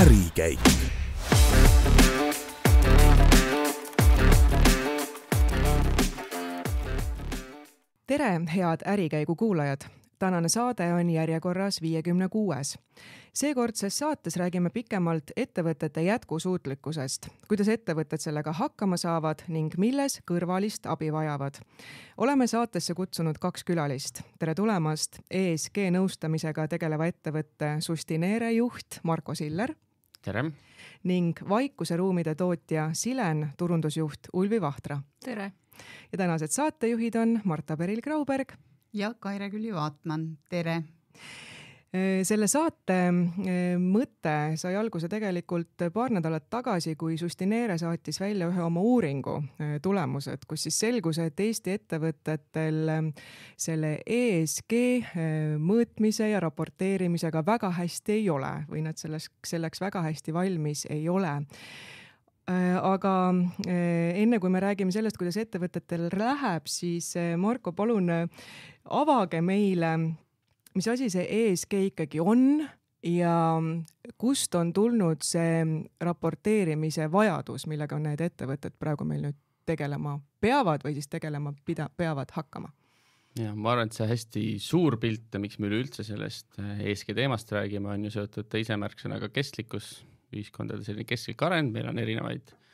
ärikäik. tere, head Ärikäigu kuulajad tänane saade on järjekorras viiekümne kuues. seekordses saates räägime pikemalt ettevõtete jätkusuutlikkusest, kuidas ettevõtted sellega hakkama saavad ning milles kõrvalist abi vajavad. oleme saatesse kutsunud kaks külalist. tere tulemast ESG nõustamisega tegeleva ettevõtte Sustineere juht Marko Siller tere! ning Vaikuseruumide tootja Silen turundusjuht Ulvi Vahtra. tere! ja tänased saatejuhid on Marta Peril-Grauberg. ja Kaire Küli-Vaatmann, tere! Äh, selle saate äh, mõte sai alguse tegelikult paar nädalat tagasi, kui Sustineere saatis välja ühe oma uuringu äh, tulemused, kus siis selgus, et Eesti ettevõtetel selle ESG mõõtmise ja raporteerimisega väga hästi ei ole või nad selles, selleks väga hästi valmis ei ole aga enne kui me räägime sellest, kuidas ettevõtetel läheb, siis Marko, palun avage meile mis asi see ESG ikkagi on ja kust on tulnud see raporteerimise vajadus, millega need ettevõtted praegu meil nüüd tegelema peavad või siis tegelema pida-, peavad hakkama? ja ma arvan, et see hästi suur pilt, miks me üleüldse sellest äh, ESG teemast räägime, on ju seotud teise märksõnaga kestlikkus, ühiskondade selline kestlik areng, meil on erinevaid äh,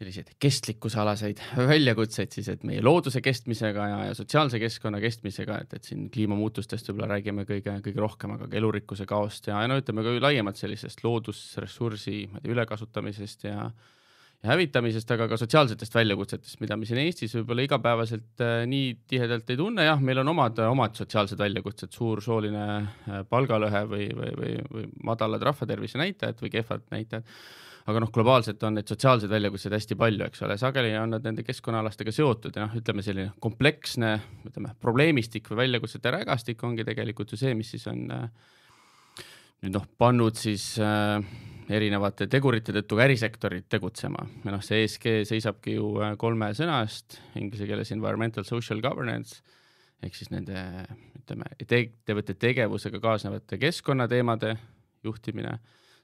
selliseid kestlikkusalaseid väljakutseid siis, et meie looduse kestmisega ja, ja sotsiaalse keskkonna kestmisega, et, et siin kliimamuutustest võib-olla räägime kõige, kõige rohkem, aga ka elurikkuse kaost ja, ja no ütleme ka laiemalt sellisest loodusressursi tea, ülekasutamisest ja, ja hävitamisest, aga ka sotsiaalsetest väljakutsetest, mida me siin Eestis võib-olla igapäevaselt äh, nii tihedalt ei tunne, jah, meil on omad, omad sotsiaalsed väljakutsed, suur sooline äh, palgalõhe või, või, või, või madalad rahvatervise näitajad või kehvad näitajad aga noh, globaalselt on neid sotsiaalseid väljakutseid hästi palju, eks ole, sageli on nad nende keskkonnaalastega seotud ja noh, ütleme selline kompleksne, ütleme probleemistik või väljakutsete rägastik ongi tegelikult ju see, mis siis on äh, nüüd noh, pannud siis äh, erinevate tegurite tõttu ka ärisektorid tegutsema ja noh, see ESG seisabki ju äh, kolme sõna eest, inglise keeles environmental social governance ehk siis nende ütleme te, ettevõtte tegevusega kaasnevate keskkonnateemade juhtimine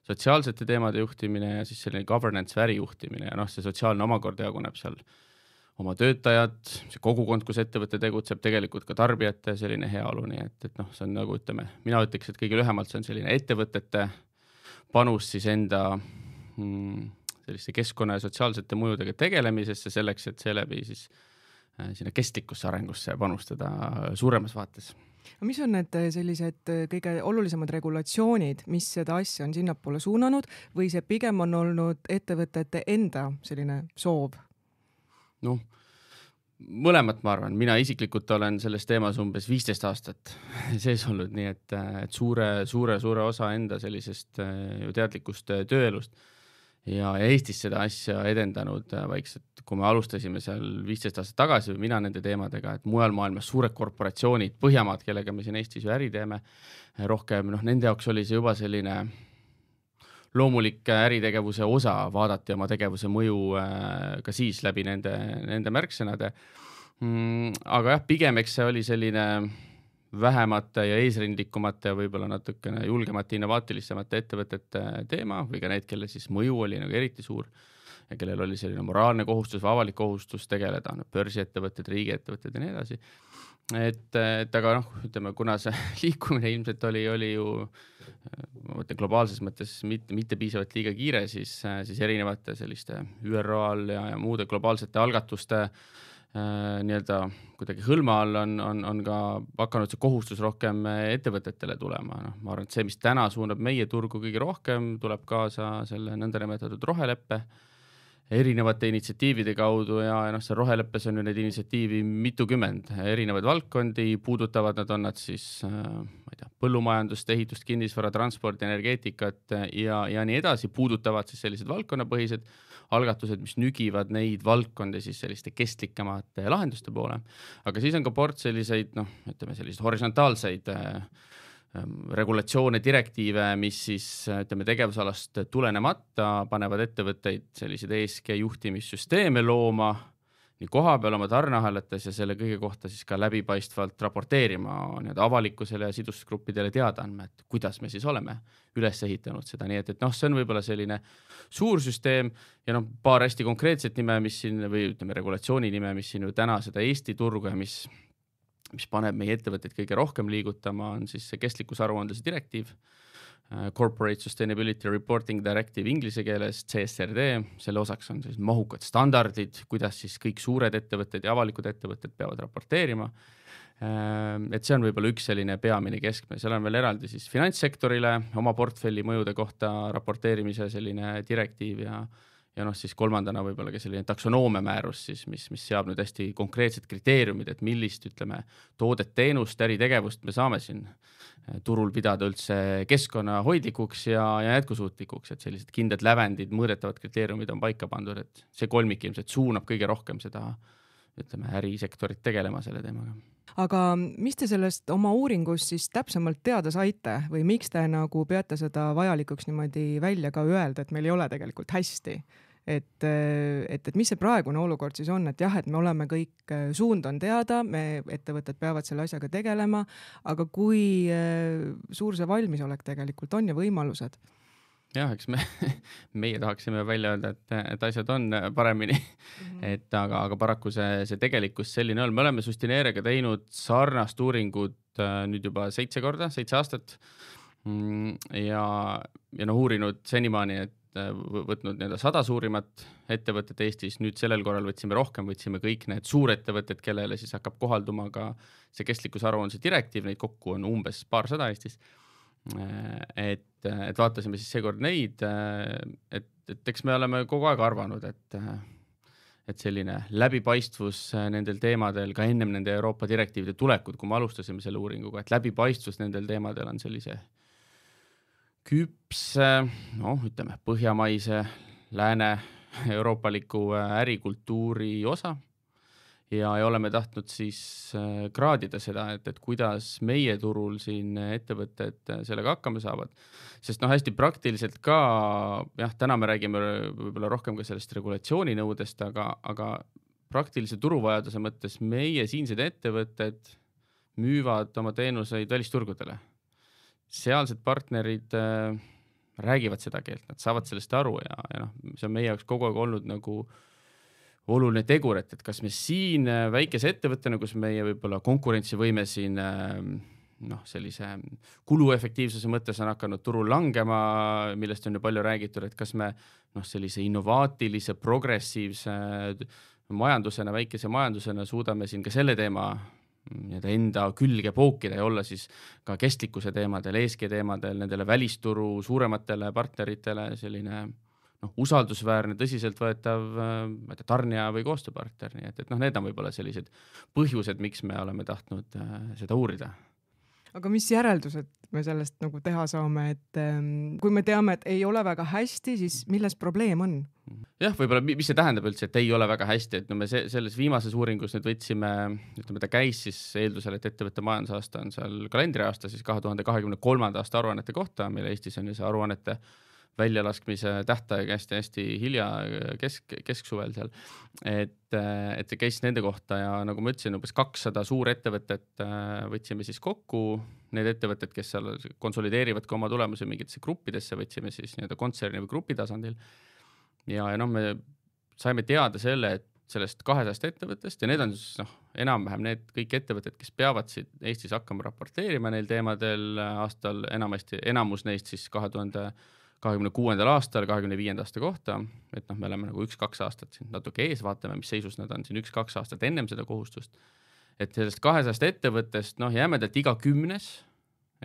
sotsiaalsete teemade juhtimine ja siis selline governance või ärijuhtimine ja noh, see sotsiaalne omakorda jaguneb seal oma töötajad, see kogukond, kus ettevõte tegutseb, tegelikult ka tarbijate selline heaolu, nii et, et noh, see on nagu ütleme, mina ütleks, et kõige lühemalt see on selline ettevõtete panus siis enda mm, selliste keskkonna ja sotsiaalsete mõjudega tegelemisesse selleks, et seeläbi siis äh, sinna kestlikkusse arengusse panustada suuremas vaates mis on need äh, sellised äh, kõige olulisemad regulatsioonid, mis seda asja on sinnapoole suunanud või see pigem on olnud ettevõtete enda selline soov? noh, mõlemat, ma arvan, mina isiklikult olen selles teemas umbes viisteist aastat sees olnud, nii et, äh, et suure, suure, suure osa enda sellisest ju teadlikust tööelust ja Eestis seda asja edendanud äh, vaikselt, kui me alustasime seal viisteist aastat tagasi või mina nende teemadega, et mujal maailmas suured korporatsioonid, Põhjamaad, kellega me siin Eestis ju äri teeme, äh, rohkem noh, nende jaoks oli see juba selline loomulik äh, äritegevuse osa, vaadati oma tegevuse mõju ka siis läbi nende, nende märksõnade mm,. aga jah, pigem eks see oli selline vähemate ja eesrindlikumate ja võib-olla natukene julgemate, innovaatilisemate ettevõtete teema või ka need, kelle siis mõju oli nagu eriti suur ja kellel oli selline moraalne kohustus või avalik kohustus tegeleda, noh börsiettevõtted, riigiettevõtted ja nii edasi. et, et aga noh, ütleme, kuna see liikumine ilmselt oli, oli ju ma mõtlen globaalses mõttes mitte, mitte piisavalt liiga kiire, siis, siis erinevate selliste ÜRO-l ja, ja muude globaalsete algatuste äh, Äh, nii-öelda kuidagi hõlma all on, on, on ka hakanud see kohustus rohkem äh, ettevõtetele tulema, noh, ma arvan, et see, mis täna suunab meie turgu kõige rohkem, tuleb kaasa selle nõndanimetatud roheleppe erinevate initsiatiivide kaudu ja, ja noh, seal roheleppes on ju neid initsiatiivi mitukümmend, äh, erinevaid valdkondi puudutavad, nad on nad siis, ma ei tea, põllumajandust, ehitust, kinnisvara, transporti, energeetikat ja, ja nii edasi, puudutavad siis sellised valdkonnapõhised algatused, mis nügivad neid valdkondi siis selliste kestlikemate lahenduste poole. aga siis on ka port selliseid noh, ütleme selliseid horisontaalseid äh, ähm, regulatsioone, direktiive, mis siis äh, ütleme tegevusalast tulenemata panevad ettevõtteid selliseid ESG juhtimissüsteeme looma nii kohapeal oma tarneahelates ja selle kõige kohta siis ka läbipaistvalt raporteerima nii-öelda avalikkusele ja sidusgruppidele teada andma, et kuidas me siis oleme üles ehitanud seda, nii et, et noh, see on võib-olla selline suur süsteem ja noh, paar hästi konkreetset nime, mis siin või ütleme, regulatsiooni nime, mis siin ju täna seda Eesti turgu ja mis, mis paneb meie ettevõtteid kõige rohkem liigutama, on siis see kestlikkusaruandluse direktiiv Äh, Corporate Sustainability Reporting Directive inglise keeles, CSRD, selle osaks on siis mahukad standardid, kuidas siis kõik suured ettevõtted ja avalikud ettevõtted peavad raporteerima. Äh, et see on võib-olla üks selline peamine keskme, seal on veel eraldi siis finantssektorile oma portfelli mõjude kohta raporteerimise selline direktiiv ja ja noh, siis kolmandana võib-olla ka selline taksonoomia määrus siis, mis, mis seab nüüd hästi konkreetsed kriteeriumid, et millist, ütleme, toodet, teenust, äritegevust me saame siin eh, turul pidada üldse keskkonnahoidlikuks ja, ja jätkusuutlikuks, et sellised kindlad lävendid, mõõdetavad kriteeriumid on paika pandud, et see kolmik ilmselt suunab kõige rohkem seda, ütleme, ärisektorit tegelema selle teemaga aga mis te sellest oma uuringust siis täpsemalt teada saite või miks te nagu peate seda vajalikuks niimoodi välja ka öelda, et meil ei ole tegelikult hästi? et, et, et mis see praegune olukord siis on, et jah, et me oleme kõik, äh, suund on teada, me, ettevõtted peavad selle asjaga tegelema, aga kui äh, suur see valmisolek tegelikult on ja võimalused? jah, eks me, meie tahaksime välja öelda, et, et asjad on äh, paremini mm. -hmm. et aga, aga paraku see, see tegelikkus selline on, me oleme Sustineeriaga teinud sarnast uuringut nüüd juba seitse korda, seitse aastat. Mm, ja, ja noh, uurinud senimaani, et Äh, võtnud nii-öelda sada suurimat ettevõtet Eestis, nüüd sellel korral võtsime rohkem, võtsime kõik need suurettevõtted, kellele siis hakkab kohalduma ka see kestlikkusaruandluse direktiiv, neid kokku on umbes paarsada Eestis. Äh, et, et vaatasime siis seekord neid, äh, et, et eks me oleme kogu aeg arvanud, et et selline läbipaistvus nendel teemadel ka ennem nende Euroopa direktiivide tulekut, kui me alustasime selle uuringuga, et läbipaistvus nendel teemadel on sellise küps eh, noh, ütleme põhjamaise lääne euroopaliku eh, ärikultuuri osa ja, ja oleme tahtnud siis eh, kraadida seda, et, et kuidas meie turul siin ettevõtted sellega hakkama saavad. sest noh, hästi praktiliselt ka jah, täna me räägime võib-olla rohkem ka sellest regulatsiooninõudest, aga, aga praktilise turuvajaduse mõttes meie siinsed ettevõtted müüvad oma teenuseid välisturgudele sealsed partnerid äh, räägivad seda keelt, nad saavad sellest aru ja, ja noh, see on meie jaoks kogu aeg olnud nagu oluline tegur, et, et kas me siin äh, väikese ettevõttena, kus meie võib-olla konkurentsivõime siin äh, noh, sellise kuluefektiivsuse mõttes on hakanud turul langema, millest on ju palju räägitud, et kas me noh, sellise innovaatilise, progressiivse äh, majandusena, väikese majandusena suudame siin ka selle teema nii-öelda enda külge pookida ja olla siis ka kestlikkuse teemadel, ESG teemadel, nendele välisturu suurematele partneritele selline noh, usaldusväärne, tõsiseltvõetav, ma ei tea, tarnija või koostööpartner, nii et, et noh, need on võib-olla sellised põhjused, miks me oleme tahtnud äh, seda uurida aga mis järeldused me sellest nagu teha saame, et ehm, kui me teame, et ei ole väga hästi, siis milles probleem on? jah, võib-olla, mis see tähendab üldse, et ei ole väga hästi, et no me see, selles viimases uuringus nüüd võtsime, ütleme, ta käis siis eeldusel, et ettevõtte majandusaasta on seal kalendriaasta, siis kahe tuhande kahekümne kolmanda aasta aruannete kohta, meil Eestis on ju see aruannete äh, väljalaskmise tähtaeg hästi-hästi hilja kesk, kesksuvel seal. et, et see käis nende kohta ja nagu ma ütlesin, umbes kakssada suurettevõtet äh, võtsime siis kokku. Need ettevõtted, kes seal konsolideerivad ka oma tulemusi mingitesse gruppidesse, võtsime siis nii-öelda kontserni või grupi tasandil. ja, ja noh, me saime teada selle, et sellest kahesajast ettevõttest ja need on siis noh, enam-vähem need kõik ettevõtted, kes peavad siin Eestis hakkama raporteerima neil teemadel äh, aastal enamasti, enamus neist siis kahe tuhande 2000 kahekümne kuuendal aastal, kahekümne viienda aasta kohta, et noh, me oleme nagu üks-kaks aastat siin natuke ees, vaatame, mis seisus nad on siin üks-kaks aastat ennem seda kohustust. et sellest kahesajast ettevõttest, noh, jämedalt iga kümnes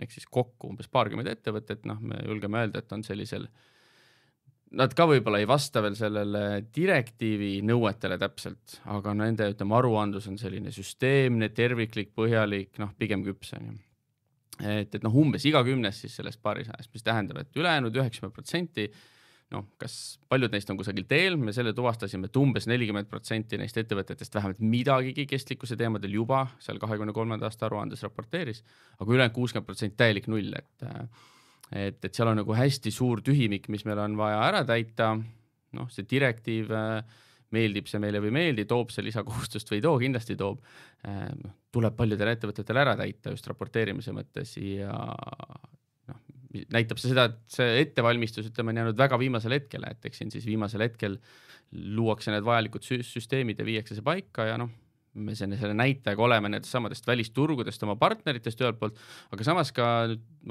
ehk siis kokku umbes paarkümmend ettevõtet, noh, me julgeme öelda, et on sellisel nad ka võib-olla ei vasta veel sellele direktiivi nõuetele täpselt, aga nende, ütleme, aruandlus on selline süsteemne, terviklik, põhjalik, noh, pigem küps on ju et, et noh, umbes iga kümnes siis sellest paarisajast, mis tähendab, et ülejäänud üheksakümmend protsenti, noh, kas paljud neist on kusagil teel, me selle tuvastasime, et umbes nelikümmend protsenti neist ettevõtetest vähemalt midagigi kestlikkuse teemadel juba seal kahekümne kolmanda aasta aruandes raporteeris aga, aga ülejäänud kuuskümmend protsenti täielik null, et et, et seal on nagu hästi suur tühimik, mis meil on vaja ära täita, noh, see direktiiv äh, meeldib see meile või ei meeldi, toob see lisakohustust või ei too, kindlasti toob. Ähm, tuleb paljudel ettevõtetel ära täita just raporteerimise mõttes ja noh, näitab see seda, et see ettevalmistus, ütleme, on jäänud väga viimasele hetkele, et eks siin siis viimasel hetkel luuakse need vajalikud süsteemid ja viiakse see paika ja noh me selle, selle näitajaga oleme nendest samadest välisturgudest, oma partneritest ühelt poolt, aga samas ka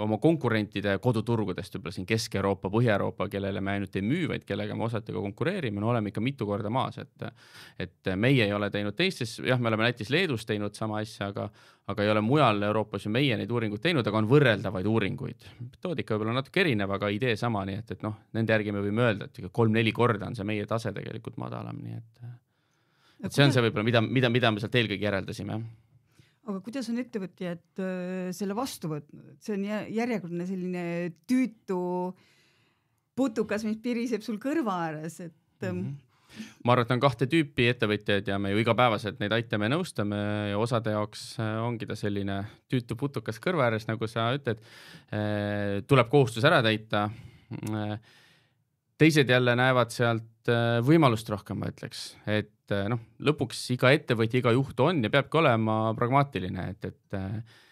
oma konkurentide koduturgudest, võib-olla siin Kesk-Euroopa, Põhja-Euroopa, kellele me ainult ei müü, vaid kellega me osati ka konkureerime, no oleme ikka mitu korda maas, et et meie ei ole teinud teistes, jah, me oleme Lätis-Leedus teinud sama asja, aga aga ei ole mujal Euroopas ju meie neid uuringuid teinud, aga on võrreldavaid uuringuid. metoodika võib-olla natuke erinev, aga idee sama, nii et, et noh, nende järgi me võime öelda, et kolm-neli korda on see meie tase tegelikult madalam, nii et et see on see võib-olla, mida, mida, mida me sealt eelkõige järeldasime aga kuidas on ettevõtjad äh, selle vastu võtnud, et see on järjekordne selline tüütu putukas, mis piriseb sul kõrva ääres, et mm. -hmm ma arvan, et on kahte tüüpi ettevõtjaid ja me ju igapäevaselt neid aitame, nõustame ja osade jaoks äh, ongi ta selline tüütu putukas kõrva ääres, nagu sa ütled. Äh, tuleb kohustus ära täita. teised jälle näevad sealt võimalust rohkem, ma ütleks, et et eh, noh, lõpuks iga ettevõtja, iga juht on ja peabki olema pragmaatiline, et, et, eh,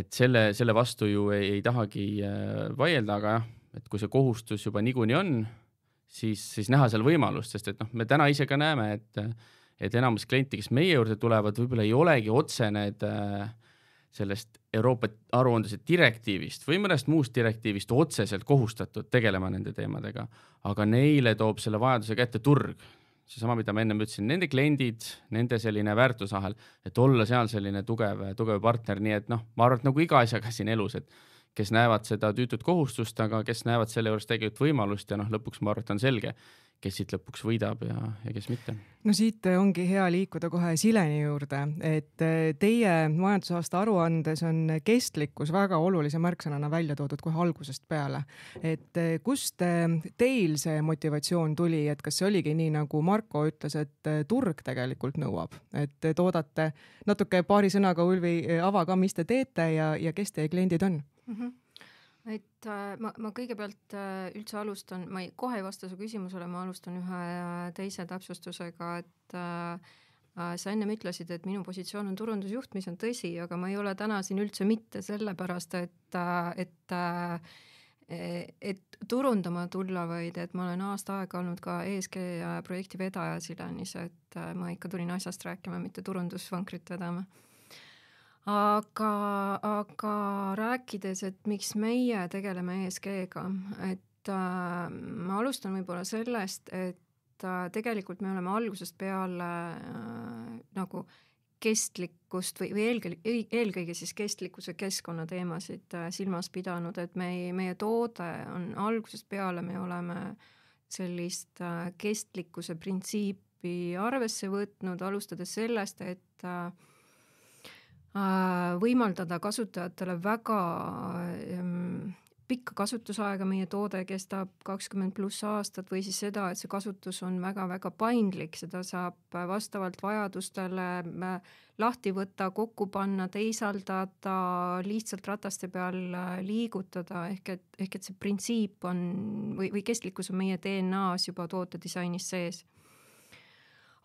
et selle, selle vastu ju ei, ei tahagi eh, vaielda, aga jah, et kui see kohustus juba niikuinii on, siis, siis näha seal võimalust, sest et noh, me täna ise ka näeme, et, et enamus kliente, kes meie juurde tulevad, võib-olla ei olegi otse need sellest Euroopa aruandluse direktiivist või mõnest muust direktiivist otseselt kohustatud tegelema nende teemadega, aga neile toob selle vajaduse kätte turg seesama, mida ma ennem ütlesin, nende kliendid, nende selline väärtusahel, et olla seal selline tugev, tugev partner, nii et noh, ma arvan, et nagu iga asjaga siin elus, et kes näevad seda tüütut kohustust, aga kes näevad selle juures tegelikult võimalust ja noh, lõpuks ma arvan, et on selge, kes siit lõpuks võidab ja, ja kes mitte. no siit ongi hea liikuda kohe Sileni juurde, et eh, teie majandusaasta aruandes on kestlikkus väga olulise märksõnana välja toodud kohe algusest peale. et eh, kust eh, teil see motivatsioon tuli, et kas see oligi nii, nagu Marko ütles, et turg tegelikult nõuab, et te toodate natuke paari sõnaga, Ulvi, ava ka, mis te teete ja, ja kes teie kliendid on mm? -hmm et äh, ma, ma kõigepealt äh, üldse alustan, ma ei, kohe ei vasta su küsimusele, ma alustan ühe äh, teise täpsustusega, et äh, sa ennem ütlesid, et minu positsioon on turundusjuht, mis on tõsi, aga ma ei ole täna siin üldse mitte sellepärast, et, et e, et turundama tulla, vaid et ma olen aasta aega olnud ka ESG projekti vedaja Silenis, et ma ikka tulin asjast rääkima, mitte turundusvankrit vedama aga, aga rääkides, et miks meie tegeleme ESG-ga, et äh, ma alustan võib-olla sellest, et äh, tegelikult me oleme algusest peale äh, nagu kestlikkust või, või eelkõige, e-, eelkõige siis kestlikkuse keskkonnateemasid äh, silmas pidanud, et me, meie toode on algusest peale, me oleme sellist äh, kestlikkuse printsiipi arvesse võtnud, alustades sellest, et äh, Äh, võimaldada kasutajatele väga ähm, pikka kasutusaega, meie toode kestab kakskümmend pluss aastat või siis seda, et see kasutus on väga-väga paindlik, seda saab vastavalt vajadustele äh, lahti võtta, kokku panna, teisaldada, lihtsalt rataste peal äh, liigutada, ehk et, ehk et see printsiip on või, või kestlikkus on meie DNA-s juba tootedisainis sees.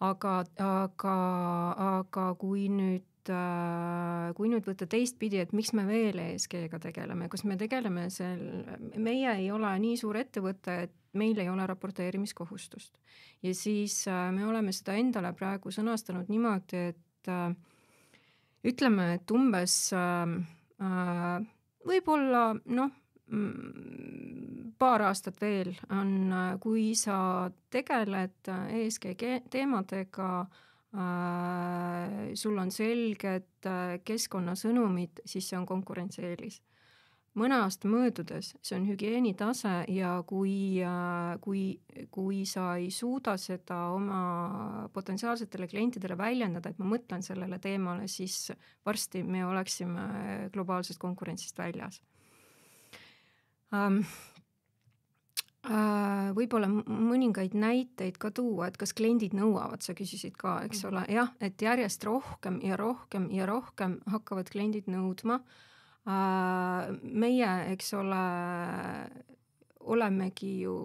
aga, aga, aga kui nüüd Äh, kui nüüd võtta teistpidi, et miks me veel ESG-ga tegeleme, kas me tegeleme seal, meie ei ole nii suur ettevõte, et meil ei ole raporteerimiskohustust. ja siis äh, me oleme seda endale praegu sõnastanud niimoodi, et äh, ütleme, et umbes võib-olla noh, mm, paar aastat veel on, kui sa tegeled ESG teemadega Äh, sul on selged äh, keskkonnasõnumid, siis see on konkurentsieelis. mõne aasta möödudes see on hügieenitase ja kui, äh, kui, kui sa ei suuda seda oma potentsiaalsetele klientidele väljendada, et ma mõtlen sellele teemale, siis varsti me oleksime globaalsest konkurentsist väljas um, võib-olla mõningaid näiteid ka tuua, et kas kliendid nõuavad, sa küsisid ka, eks mhm. ole, jah, et järjest rohkem ja rohkem ja rohkem hakkavad kliendid nõudma. meie, eks ole, olemegi ju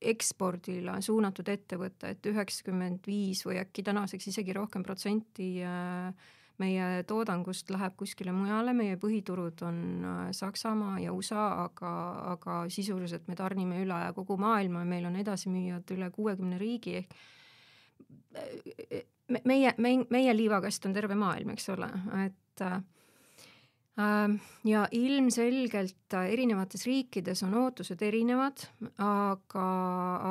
ekspordile suunatud ettevõte, et üheksakümmend viis või äkki tänaseks isegi rohkem protsenti äh, meie toodangust läheb kuskile mujale, meie põhiturud on äh, Saksamaa ja USA, aga, aga sisuliselt me tarnime üle kogu maailma, meil on edasimüüjad üle kuuekümne riigi ehk äh, me, meie, meie, meie liivakast on terve maailm, eks ole, et äh, ähm, ja ilmselgelt äh, erinevates riikides on ootused erinevad, aga,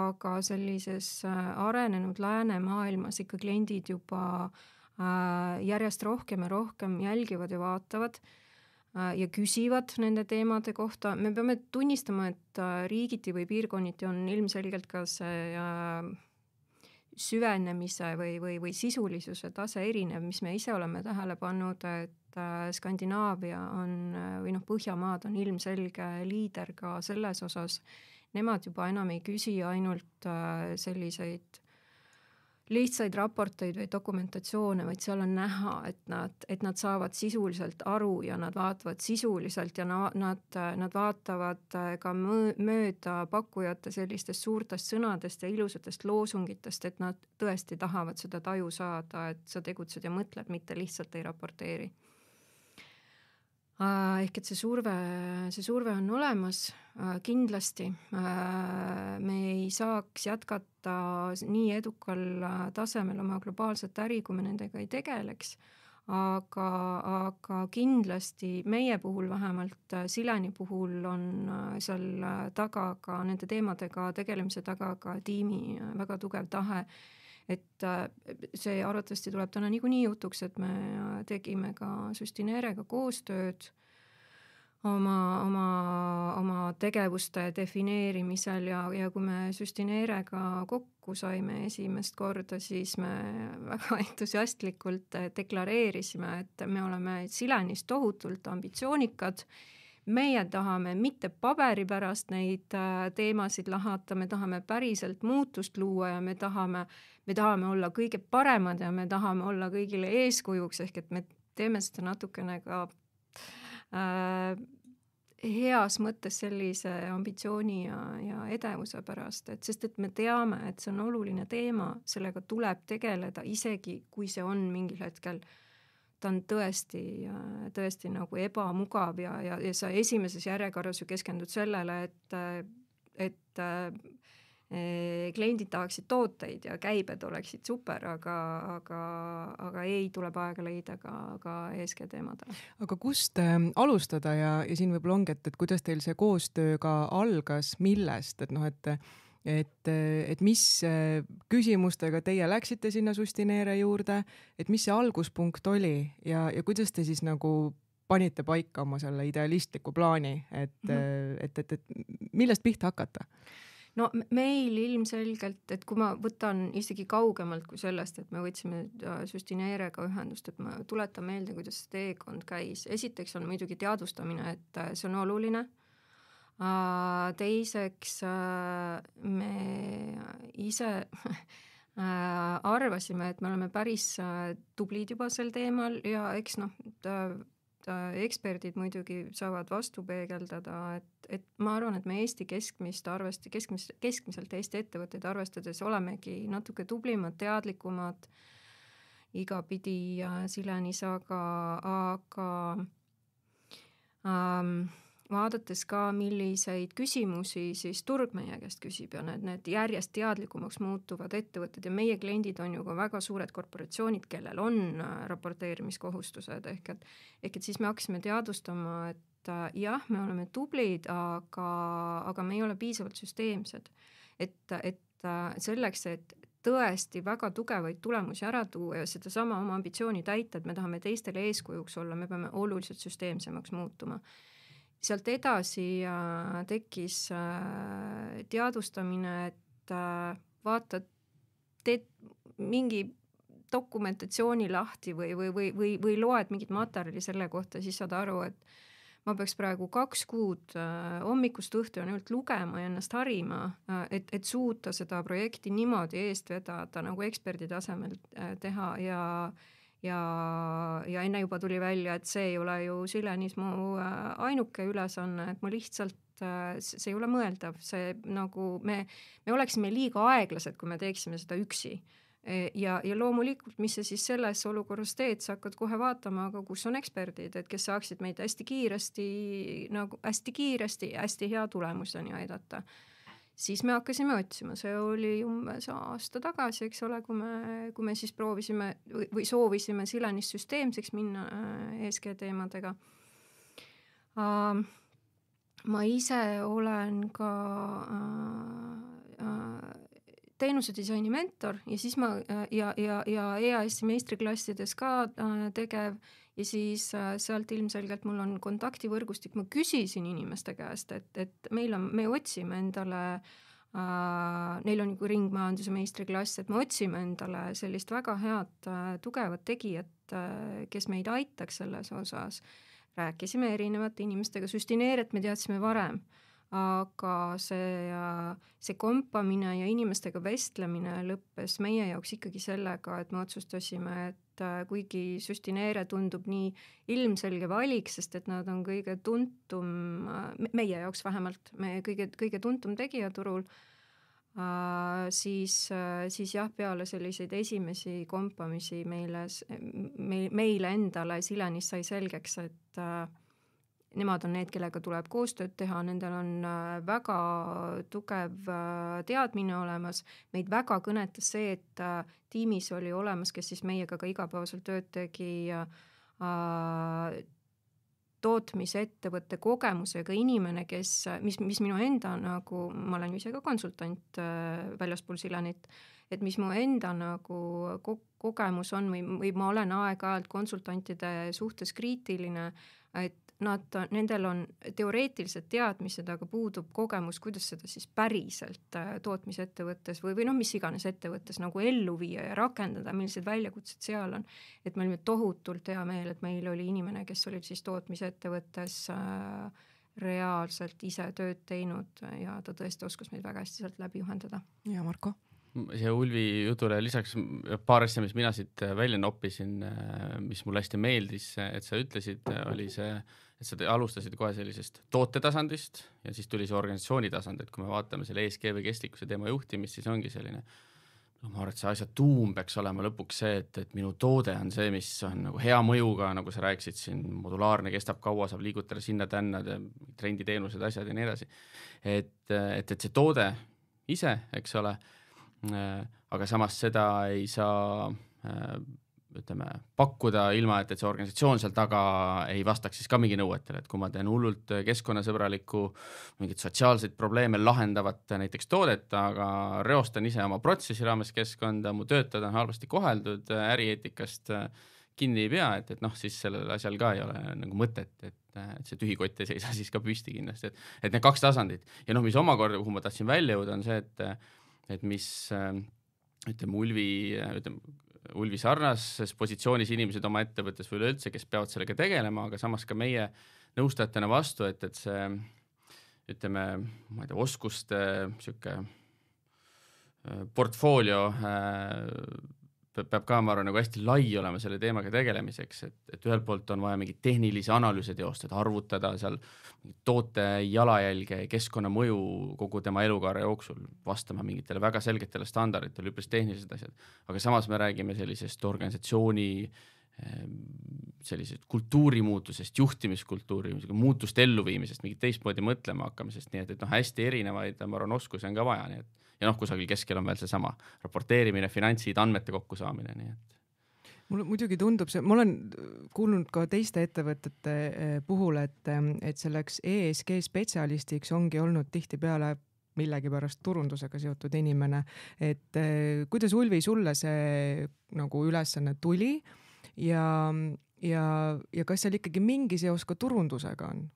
aga sellises arenenud läänemaailmas ikka kliendid juba äh, Äh, järjest rohkem ja rohkem jälgivad ja vaatavad äh, ja küsivad nende teemade kohta, me peame tunnistama, et äh, riigiti või piirkonniti on ilmselgelt ka see süvenemise või, või, või sisulisuse tase erinev, mis me ise oleme tähele pannud, et Skandinaavia on või noh, Põhjamaad on ilmselge liider ka selles osas. Nemad juba enam ei küsi ainult selliseid lihtsaid raporteid või dokumentatsioone, vaid seal on näha, et nad, et nad saavad sisuliselt aru ja nad vaatavad sisuliselt ja na, nad, nad vaatavad äh, ka mööda pakkujate sellistest suurtest sõnadest ja ilusatest loosungitest, et nad tõesti tahavad seda taju saada, et sa tegutsed ja mõtled, mitte lihtsalt ei raporteeri ehk et see surve, see surve on olemas kindlasti. me ei saaks jätkata nii edukal tasemel oma globaalset äri, kui me nendega ei tegeleks. aga, aga kindlasti meie puhul vähemalt, Sileni puhul on seal taga ka nende teemadega tegelemise taga ka tiimi väga tugev tahe et äh, see arvatavasti tuleb täna niikuinii jutuks, et me äh, tegime ka Süstine Erega koostööd oma, oma, oma tegevuste defineerimisel ja, ja kui me Süstine Erega kokku saime esimest korda, siis me väga entusiastlikult äh, deklareerisime, et me oleme Silenis tohutult ambitsioonikad meie tahame mitte paberi pärast neid äh, teemasid lahata, me tahame päriselt muutust luua ja me tahame, me tahame olla kõige paremad ja me tahame olla kõigile eeskujuks, ehk et me teeme seda natukene ka äh, heas mõttes sellise ambitsiooni ja, ja edevuse pärast, et sest et me teame, et see on oluline teema, sellega tuleb tegeleda, isegi kui see on mingil hetkel äh, ta on tõesti, tõesti nagu ebamugav ja, ja, ja sa esimeses järjekorras ju keskendud sellele, et, et eh, kliendid tahaksid tooteid ja käibed oleksid super, aga, aga, aga ei, tuleb aega leida ka, ka ESG teemadele. aga kust ähm, alustada ja, ja siin võib-olla ongi, et, et kuidas teil see koostöö ka algas, millest, et noh, et et, et mis äh, küsimustega teie läksite sinna Sustineere juurde, et mis see alguspunkt oli ja, ja kuidas te siis nagu panite paika oma selle idealistliku plaani, et mm, -hmm. et, et, et millest pihta hakata? no meil ilmselgelt, et kui ma võtan isegi kaugemalt kui sellest, et me võtsime äh, Süstineerega ühendust, et ma tuletan meelde, kuidas see teekond käis. esiteks on muidugi teadvustamine, et see on oluline teiseks äh, me ise äh, arvasime, et me oleme päris äh, tublid juba sel teemal ja eks noh, eksperdid muidugi saavad vastu peegeldada, et, et ma arvan, et me Eesti keskmist arvest-, keskmist, keskmiselt Eesti ettevõtteid arvestades olemegi natuke tublimad, teadlikumad igapidi silenis, aga, aga ähm, vaadates ka, milliseid küsimusi siis turg meie käest küsib ja need, need järjest teadlikumaks muutuvad ettevõtted ja meie kliendid on ju ka väga suured korporatsioonid, kellel on äh, raporteerimiskohustused, ehk et ehk et siis me hakkasime teadvustama, et äh, jah, me oleme tublid, aga, aga me ei ole piisavalt süsteemsed. et, et äh, selleks, et tõesti väga tugevaid tulemusi ära tuua ja sedasama oma ambitsiooni täita, et me tahame teistele eeskujuks olla, me peame oluliselt süsteemsemaks muutuma sealt edasi äh, tekkis äh, teadvustamine, et äh, vaata, teed mingi dokumentatsiooni lahti või, või, või, või, või loed mingit materjali selle kohta, siis saad aru, et ma peaks praegu kaks kuud hommikust õhtuni ainult lugema ja ennast harima, et, et suuta seda projekti niimoodi eest vedada, nagu eksperdi tasemel teha ja äh, ja, ja enne juba tuli välja, et see ei ole ju Silenis mu äh, ainuke ülesanne, et ma lihtsalt äh, see ei ole mõeldav, see nagu me, me oleksime liiga aeglased, kui me teeksime seda üksi e, ja, ja loomulikult, mis sa siis selles olukorras teed, sa hakkad kohe vaatama, aga kus on eksperdid, et kes saaksid meid hästi kiiresti nagu hästi kiiresti hästi hea tulemuseni aidata siis me hakkasime otsima, see oli umbes aasta tagasi, eks ole, kui me, kui me siis proovisime või, või soovisime Silenis süsteemseks minna äh, ESG teemadega uh,. ma ise olen ka uh, äh, uh, äh, teenuse disaini mentor ja siis ma ja, ja, ja EAS-i meistriklassides ka tegev ja siis äh, sealt ilmselgelt mul on kontaktivõrgustik, ma küsisin inimeste käest, et, et meil on, me otsime endale äh, Neil on nagu ringmajanduse meistriklass, et me otsime endale sellist väga head äh, tugevat tegijat äh,, kes meid aitaks selles osas. rääkisime erinevate inimestega, süstineeriat me teadsime varem äh,, aga see, äh, see kompamine ja inimestega vestlemine lõppes meie jaoks ikkagi sellega, et me otsustasime, et äh, kuigi süstineere tundub nii ilmselge valik, sest et nad on kõige tuntum, äh, meie jaoks vähemalt, meie kõige, kõige tuntum tegija turul, siis, siis jah, peale selliseid esimesi kompamisi meile, meile endale Silenis sai selgeks, et äh, nemad on need, kellega tuleb koostööd teha, nendel on äh, väga tugev äh, teadmine olemas, meid väga kõnetas see, et äh, tiimis oli olemas, kes siis meiega ka igapäevaselt tööd tegi äh, tootmisettevõtte kogemusega inimene, kes, mis, mis minu enda nagu, ma olen ise ka konsultant äh, väljaspool Silanit, et mis mu enda nagu ko kogemus on või, või ma olen aeg-ajalt konsultantide suhtes kriitiline, et nad, nendel on teoreetilised teadmised, aga puudub kogemus, kuidas seda siis päriselt äh, tootmisettevõttes või, või noh, mis iganes ettevõttes nagu ellu viia ja rakendada, millised väljakutsed seal on. et meil oli tohutult hea meel, et meil oli inimene, kes oli siis tootmisettevõttes äh, reaalselt ise tööd teinud ja ta tõesti oskas meid väga hästi sealt läbi juhendada. ja Marko? siia Ulvi jutule lisaks paar asja, mis mina siit välja noppisin, äh, mis mulle hästi meeldis, et sa ütlesid, äh, oli see äh, et sa alustasid kohe sellisest toote tasandist ja siis tuli see organisatsiooni tasand, et kui me vaatame selle ESG või kestlikkuse teema juhtimist, siis ongi selline no ma arvan, et see asja tuum peaks olema lõpuks see, et, et minu toode on see, mis on nagu hea mõjuga, nagu sa rääkisid siin, modulaarne, kestab kaua, saab liigutada sinna-tänna, trenditeenused, asjad ja nii edasi. et, et, et see toode ise, eks ole, äh, aga samas seda ei saa äh, ütleme, pakkuda, ilma et, et see organisatsioon seal taga ei vastaks siis ka mingi nõuetele, et kui ma teen hullult keskkonnasõbralikku, mingeid sotsiaalseid probleeme lahendavat näiteks toodet, aga reostan ise oma protsessi raames keskkonda, mu töötajad on halvasti koheldud, ärieetikast kinni ei pea, et, et noh, siis sellel asjal ka ei ole nagu mõtet, et, et see tühi kott ei seisa siis ka püsti kindlasti, et, et need kaks tasandit ja noh, mis omakorda, kuhu ma tahtsin välja jõuda, on see, et, et mis ütleme, Ulvi, ütleme Ulvi sarnases positsioonis inimesed oma ettevõttes või üleüldse, kes peavad sellega tegelema, aga samas ka meie nõustajatena vastu, et, et see ütleme, ma ei tea, oskuste sihuke äh, portfoolio äh, peab ka, ma arvan, nagu hästi lai olema selle teemaga tegelemiseks, et, et ühelt poolt on vaja mingeid tehnilisi analüüse teostada, arvutada seal toote jalajälge, keskkonnamõju kogu tema elukaare jooksul, vastama mingitele väga selgetele standarditele, üpris tehnilised asjad. aga samas me räägime sellisest organisatsiooni ehm, sellisest kultuurimuutusest, juhtimiskultuuri, muutust elluviimisest, mingit teistmoodi mõtlema hakkamisest, nii et, et noh, hästi erinevaid, ma arvan, oskusi on ka vaja, nii et ja noh, kusagil keskel on veel seesama raporteerimine, finantsid, andmete kokkusaamine, nii et mulle muidugi tundub see, ma olen kuulnud ka teiste ettevõtete eh, puhul, et, eh, et selleks ESG spetsialistiks ongi olnud tihtipeale millegipärast turundusega seotud inimene. et eh, kuidas, Ulvi, sulle see nagu ülesanne tuli ja, ja, ja kas seal ikkagi mingi seos ka turundusega on,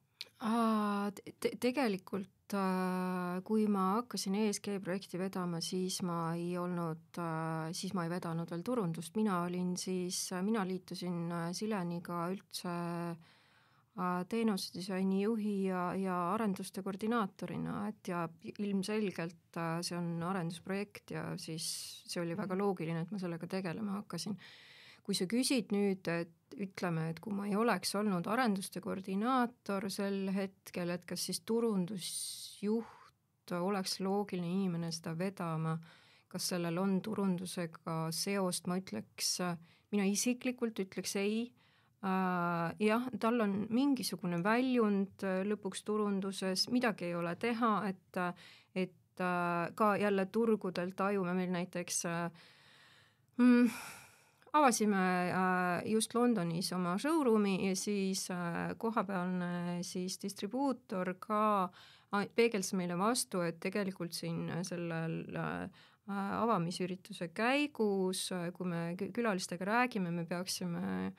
te tegelikult äh, kui ma hakkasin ESG projekti vedama, siis ma ei olnud, äh, siis ma ei vedanud veel turundust, mina olin siis, äh, mina liitusin Sileniga üldse teenuse disaini juhi ja, ja arenduste koordinaatorina, et ja ilmselgelt see on arendusprojekt ja siis see oli väga loogiline, et ma sellega tegelema hakkasin. kui sa küsid nüüd, et et ütleme, et kui ma ei oleks olnud arenduste koordinaator sel hetkel, et kas siis turundusjuht oleks loogiline inimene seda vedama, kas sellel on turundusega seost, ma ütleks, mina isiklikult ütleks ei äh, jah, tal on mingisugune väljund äh, lõpuks turunduses, midagi ei ole teha, et, et äh, ka jälle turgudel tajume meil näiteks mm, avasime äh, just Londonis oma showroom'i ja siis äh, kohapealne äh, siis distribuutor ka peegeldas meile vastu, et tegelikult siin sellel avamisürituse käigus, kui me külalistega räägime, me peaksime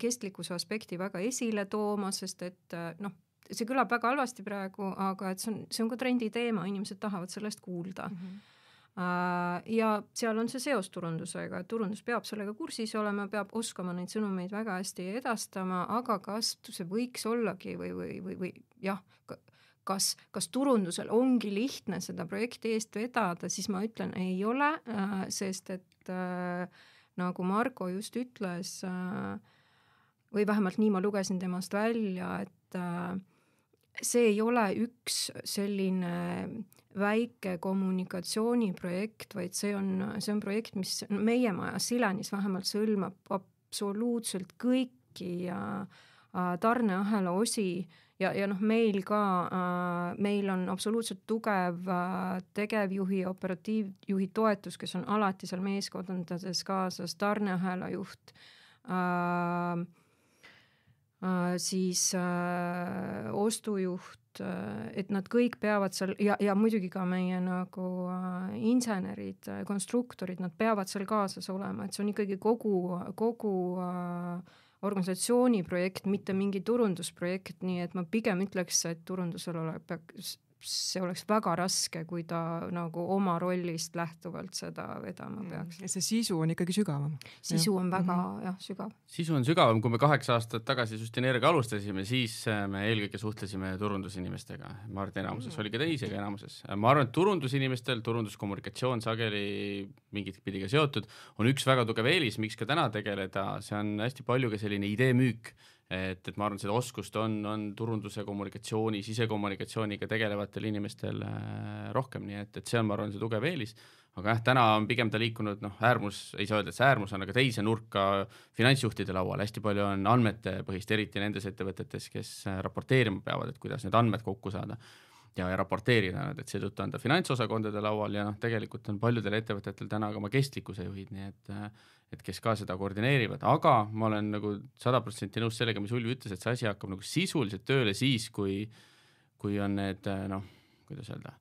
kestlikkuse aspekti väga esile tooma, sest et noh, see kõlab väga halvasti praegu, aga et see on, see on ka trendi teema, inimesed tahavad sellest kuulda mm. -hmm Äh, ja seal on see seos turundusega, et turundus peab sellega kursis olema, peab oskama neid sõnumeid väga hästi edastama, aga kas see võiks ollagi või, või, või, või jah, kas, kas turundusel ongi lihtne seda projekti eest vedada, siis ma ütlen, ei ole, äh, sest et äh, nagu Margo just ütles, või vähemalt nii ma lugesin temast välja, et see ei ole üks selline äh, väike kommunikatsiooniprojekt, vaid see on, see on projekt, mis meie majas, Silenis vähemalt, sõlmab absoluutselt kõiki äh, tarneahela osi ja, ja noh, meil ka, äh, meil on absoluutselt tugev tegevjuhi ja operatiivjuhi toetus, kes on alati seal meeskondades kaasas, tarneahela juht äh, Äh, siis äh, ostujuht, äh, et nad kõik peavad seal ja, ja muidugi ka meie nagu insenerid, konstruktorid, nad peavad seal kaasas olema, et see on ikkagi kogu, kogu organisatsiooni projekt, mitte mingi turundusprojekt, nii et ma pigem ütleks, et turundusel ole, peaks, see oleks väga raske, kui ta nagu oma rollist lähtuvalt seda vedama mm. peaks. ja see sisu on ikkagi sügavam. sisu on väga mm -hmm. jah, sügav. sisu on sügavam, kui me kaheksa aastat tagasi Süstineeriga alustasime, siis äh, me eelkõige suhtlesime turundusinimestega, ma arvan, et enamuses mm -hmm. oli ka teisi, aga enamuses. ma arvan, et turundusinimestel, turunduskommunikatsioon sageli mingit pidi ka seotud, on üks väga tugev eelis, miks ka täna tegeleda, see on hästi palju ka selline ideemüük et, et ma arvan, et seda oskust on, on turunduse, kommunikatsiooni, sisekommunikatsiooniga tegelevatel inimestel äh, rohkem, nii et, et see on, ma arvan, see tugev eelis. aga jah eh,, täna on pigem ta liikunud noh, äärmus, ei saa öelda, et see äärmus on, aga teise nurka finantsjuhtide laual, hästi palju on andmetepõhist, eriti nendes ettevõtetes, kes äh, raporteerima peavad, et kuidas need andmed kokku saada ja, ja raporteerida nad, et seetõttu on ta finantsosakondade laual ja noh, tegelikult on paljudel ettevõtetel täna ka oma kestlikkuse juhid, nii et äh, et kes ka seda koordineerivad, aga ma olen nagu sada protsenti nõus sellega, mis Ulvi ütles, et see asi hakkab nagu sisuliselt tööle siis, kui, kui on need äh, noh, kuidas öelda,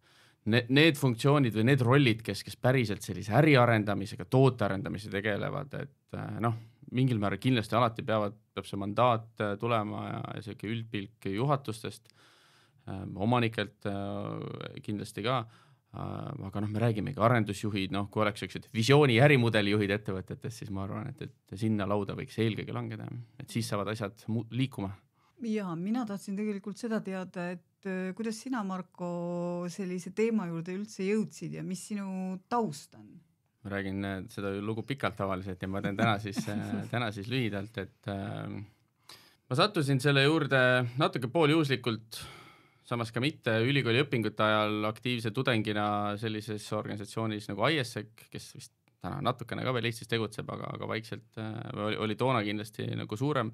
need, need funktsioonid või need rollid, kes, kes päriselt sellise äri arendamisega, toote arendamisega tegelevad, et äh, noh, mingil määral kindlasti alati peavad, peab see mandaat äh, tulema ja, ja sihuke üldpilk juhatustest, omanikelt kindlasti ka Äh, aga noh, me räägimegi arendusjuhid, noh, kui oleks siuksed visiooni ja ärimudeli juhid ettevõtetes, siis ma arvan, et, et sinna lauda võiks eelkõige langeda, et siis saavad asjad liikuma. ja mina tahtsin tegelikult seda teada, et äh, kuidas sina, Marko, sellise teema juurde üldse jõudsid ja mis sinu taust on? ma räägin äh, seda lugu pikalt tavaliselt ja ma teen täna siis täna siis lühidalt, et äh, ma sattusin selle juurde natuke pooljuhuslikult samas ka mitte ülikooli õpingute ajal aktiivse tudengina sellises organisatsioonis nagu ISEC, kes vist täna natukene ka veel Eestis tegutseb, aga, aga vaikselt äh, oli, oli toona kindlasti nagu suurem,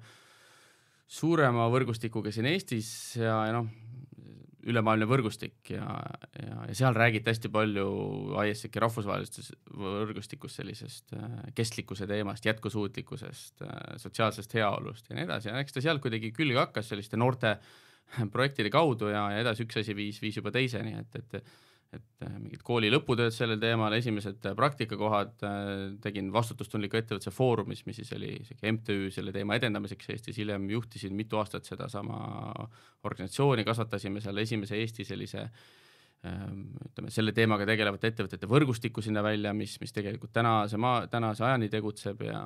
suurema võrgustikuga siin Eestis ja, ja noh, ülemaailmne võrgustik ja, ja, ja seal räägiti hästi palju ISEC-i rahvusvahelistes võrgustikus sellisest äh, kestlikkuse teemast, jätkusuutlikkusest, äh, sotsiaalsest heaolust ja nii edasi ja eks ta sealt kuidagi külge hakkas selliste noorte äh, projektide kaudu ja, ja edasi üks asi viis, viis juba teiseni, et, et et mingid kooli lõputööd sellel teemal, esimesed praktikakohad, äh, tegin vastutustundliku ettevõtluse foorumis, mis siis oli sihuke MTÜ selle teema edendamiseks Eestis, hiljem juhtisin mitu aastat sedasama organisatsiooni, kasvatasime seal esimese Eesti sellise äh, Ehm, ütleme selle teemaga tegelevate ettevõtete võrgustikku sinna välja, mis, mis tegelikult tänase maa, tänase ajani tegutseb ja,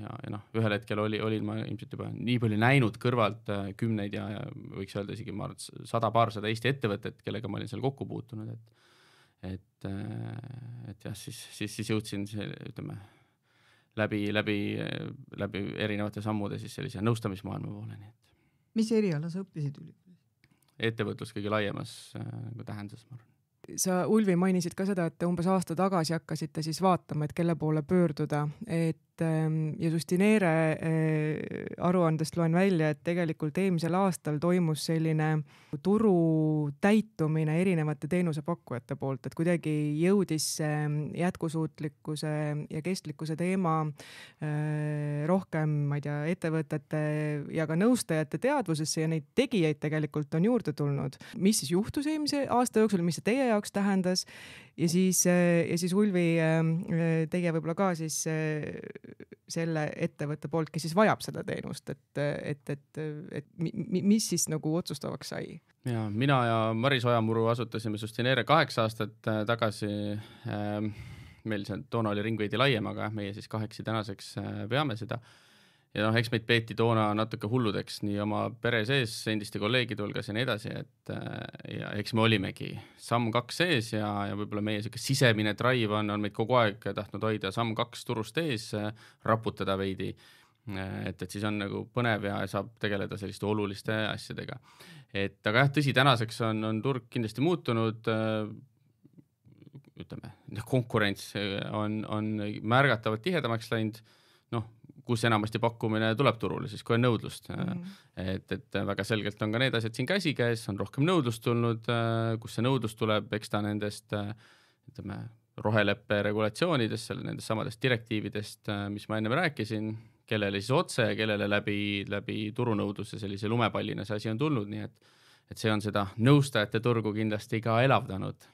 ja, ja noh, ühel hetkel oli, olin ma ilmselt juba nii palju näinud kõrvalt äh, kümneid ja, ja võiks öelda isegi ma arvan, sada-paarsada Eesti ettevõtet, kellega ma olin seal kokku puutunud, et et, äh, et jah, siis, siis, siis jõudsin see, ütleme läbi, läbi, läbi erinevate sammude siis sellise nõustamismaailma poole, nii et. mis eriala sa õppisid ülikoolis? ettevõtlus kõige laiemas äh, nagu tähenduses, ma arvan. sa, Ulvi, mainisid ka seda, et umbes aasta tagasi hakkasite siis vaatama, et kelle poole pöörduda, et et ehm, ja Sustineere eh, aruandest loen välja, et tegelikult eelmisel aastal toimus selline turu täitumine erinevate teenusepakkujate poolt, et kuidagi jõudis see jätkusuutlikkuse ja kestlikkuse teema eh, rohkem, ma ei tea, ettevõtete ja ka nõustajate teadvusesse ja neid tegijaid tegelikult on juurde tulnud. mis siis juhtus eelmise aasta jooksul, mis see teie jaoks tähendas ja siis, eh, ja siis Ulvi, teie võib-olla ka siis selle ettevõtte poolt, kes siis vajab seda teenust, et, et, et, et mi, mis siis nagu otsustavaks sai? ja mina ja Maris Ojamuru asutasime Sustineere kaheksa aastat äh, tagasi ähm,. meil see toona oli Ringveidi laiem, aga jah, meie siis kahekesi tänaseks peame äh, seda äh, ja noh, eks meid peeti toona natuke hulludeks nii oma pere sees, endiste kolleegide hulgas ja nii edasi, et äh, ja eks me olimegi samm kaks sees ja, ja võib-olla meie sihuke sisemine drive on, on meid kogu aeg tahtnud hoida samm kaks turust ees, äh, raputada veidi. Äh, et, et siis on nagu põnev ja saab tegeleda selliste oluliste asjadega. et aga jah, tõsi, tänaseks on, on turg kindlasti muutunud ütleme, noh, konkurents on, on märgatavalt tihedamaks läinud, noh, kus enamasti pakkumine tuleb turule, siis kui on nõudlust mm. -hmm. et, et väga selgelt on ka need asjad siin käsikäes, on rohkem nõudlust tulnud, kus see nõudlus tuleb, eks ta nendest ütleme, roheleppe regulatsioonidest, seal nendest samadest direktiividest, mis ma ennem rääkisin, kellele siis otse ja kellele läbi, läbi turunõudluse sellise lumepallina see asi on tulnud, nii et, et see on seda nõustajate turgu kindlasti ka elavdanud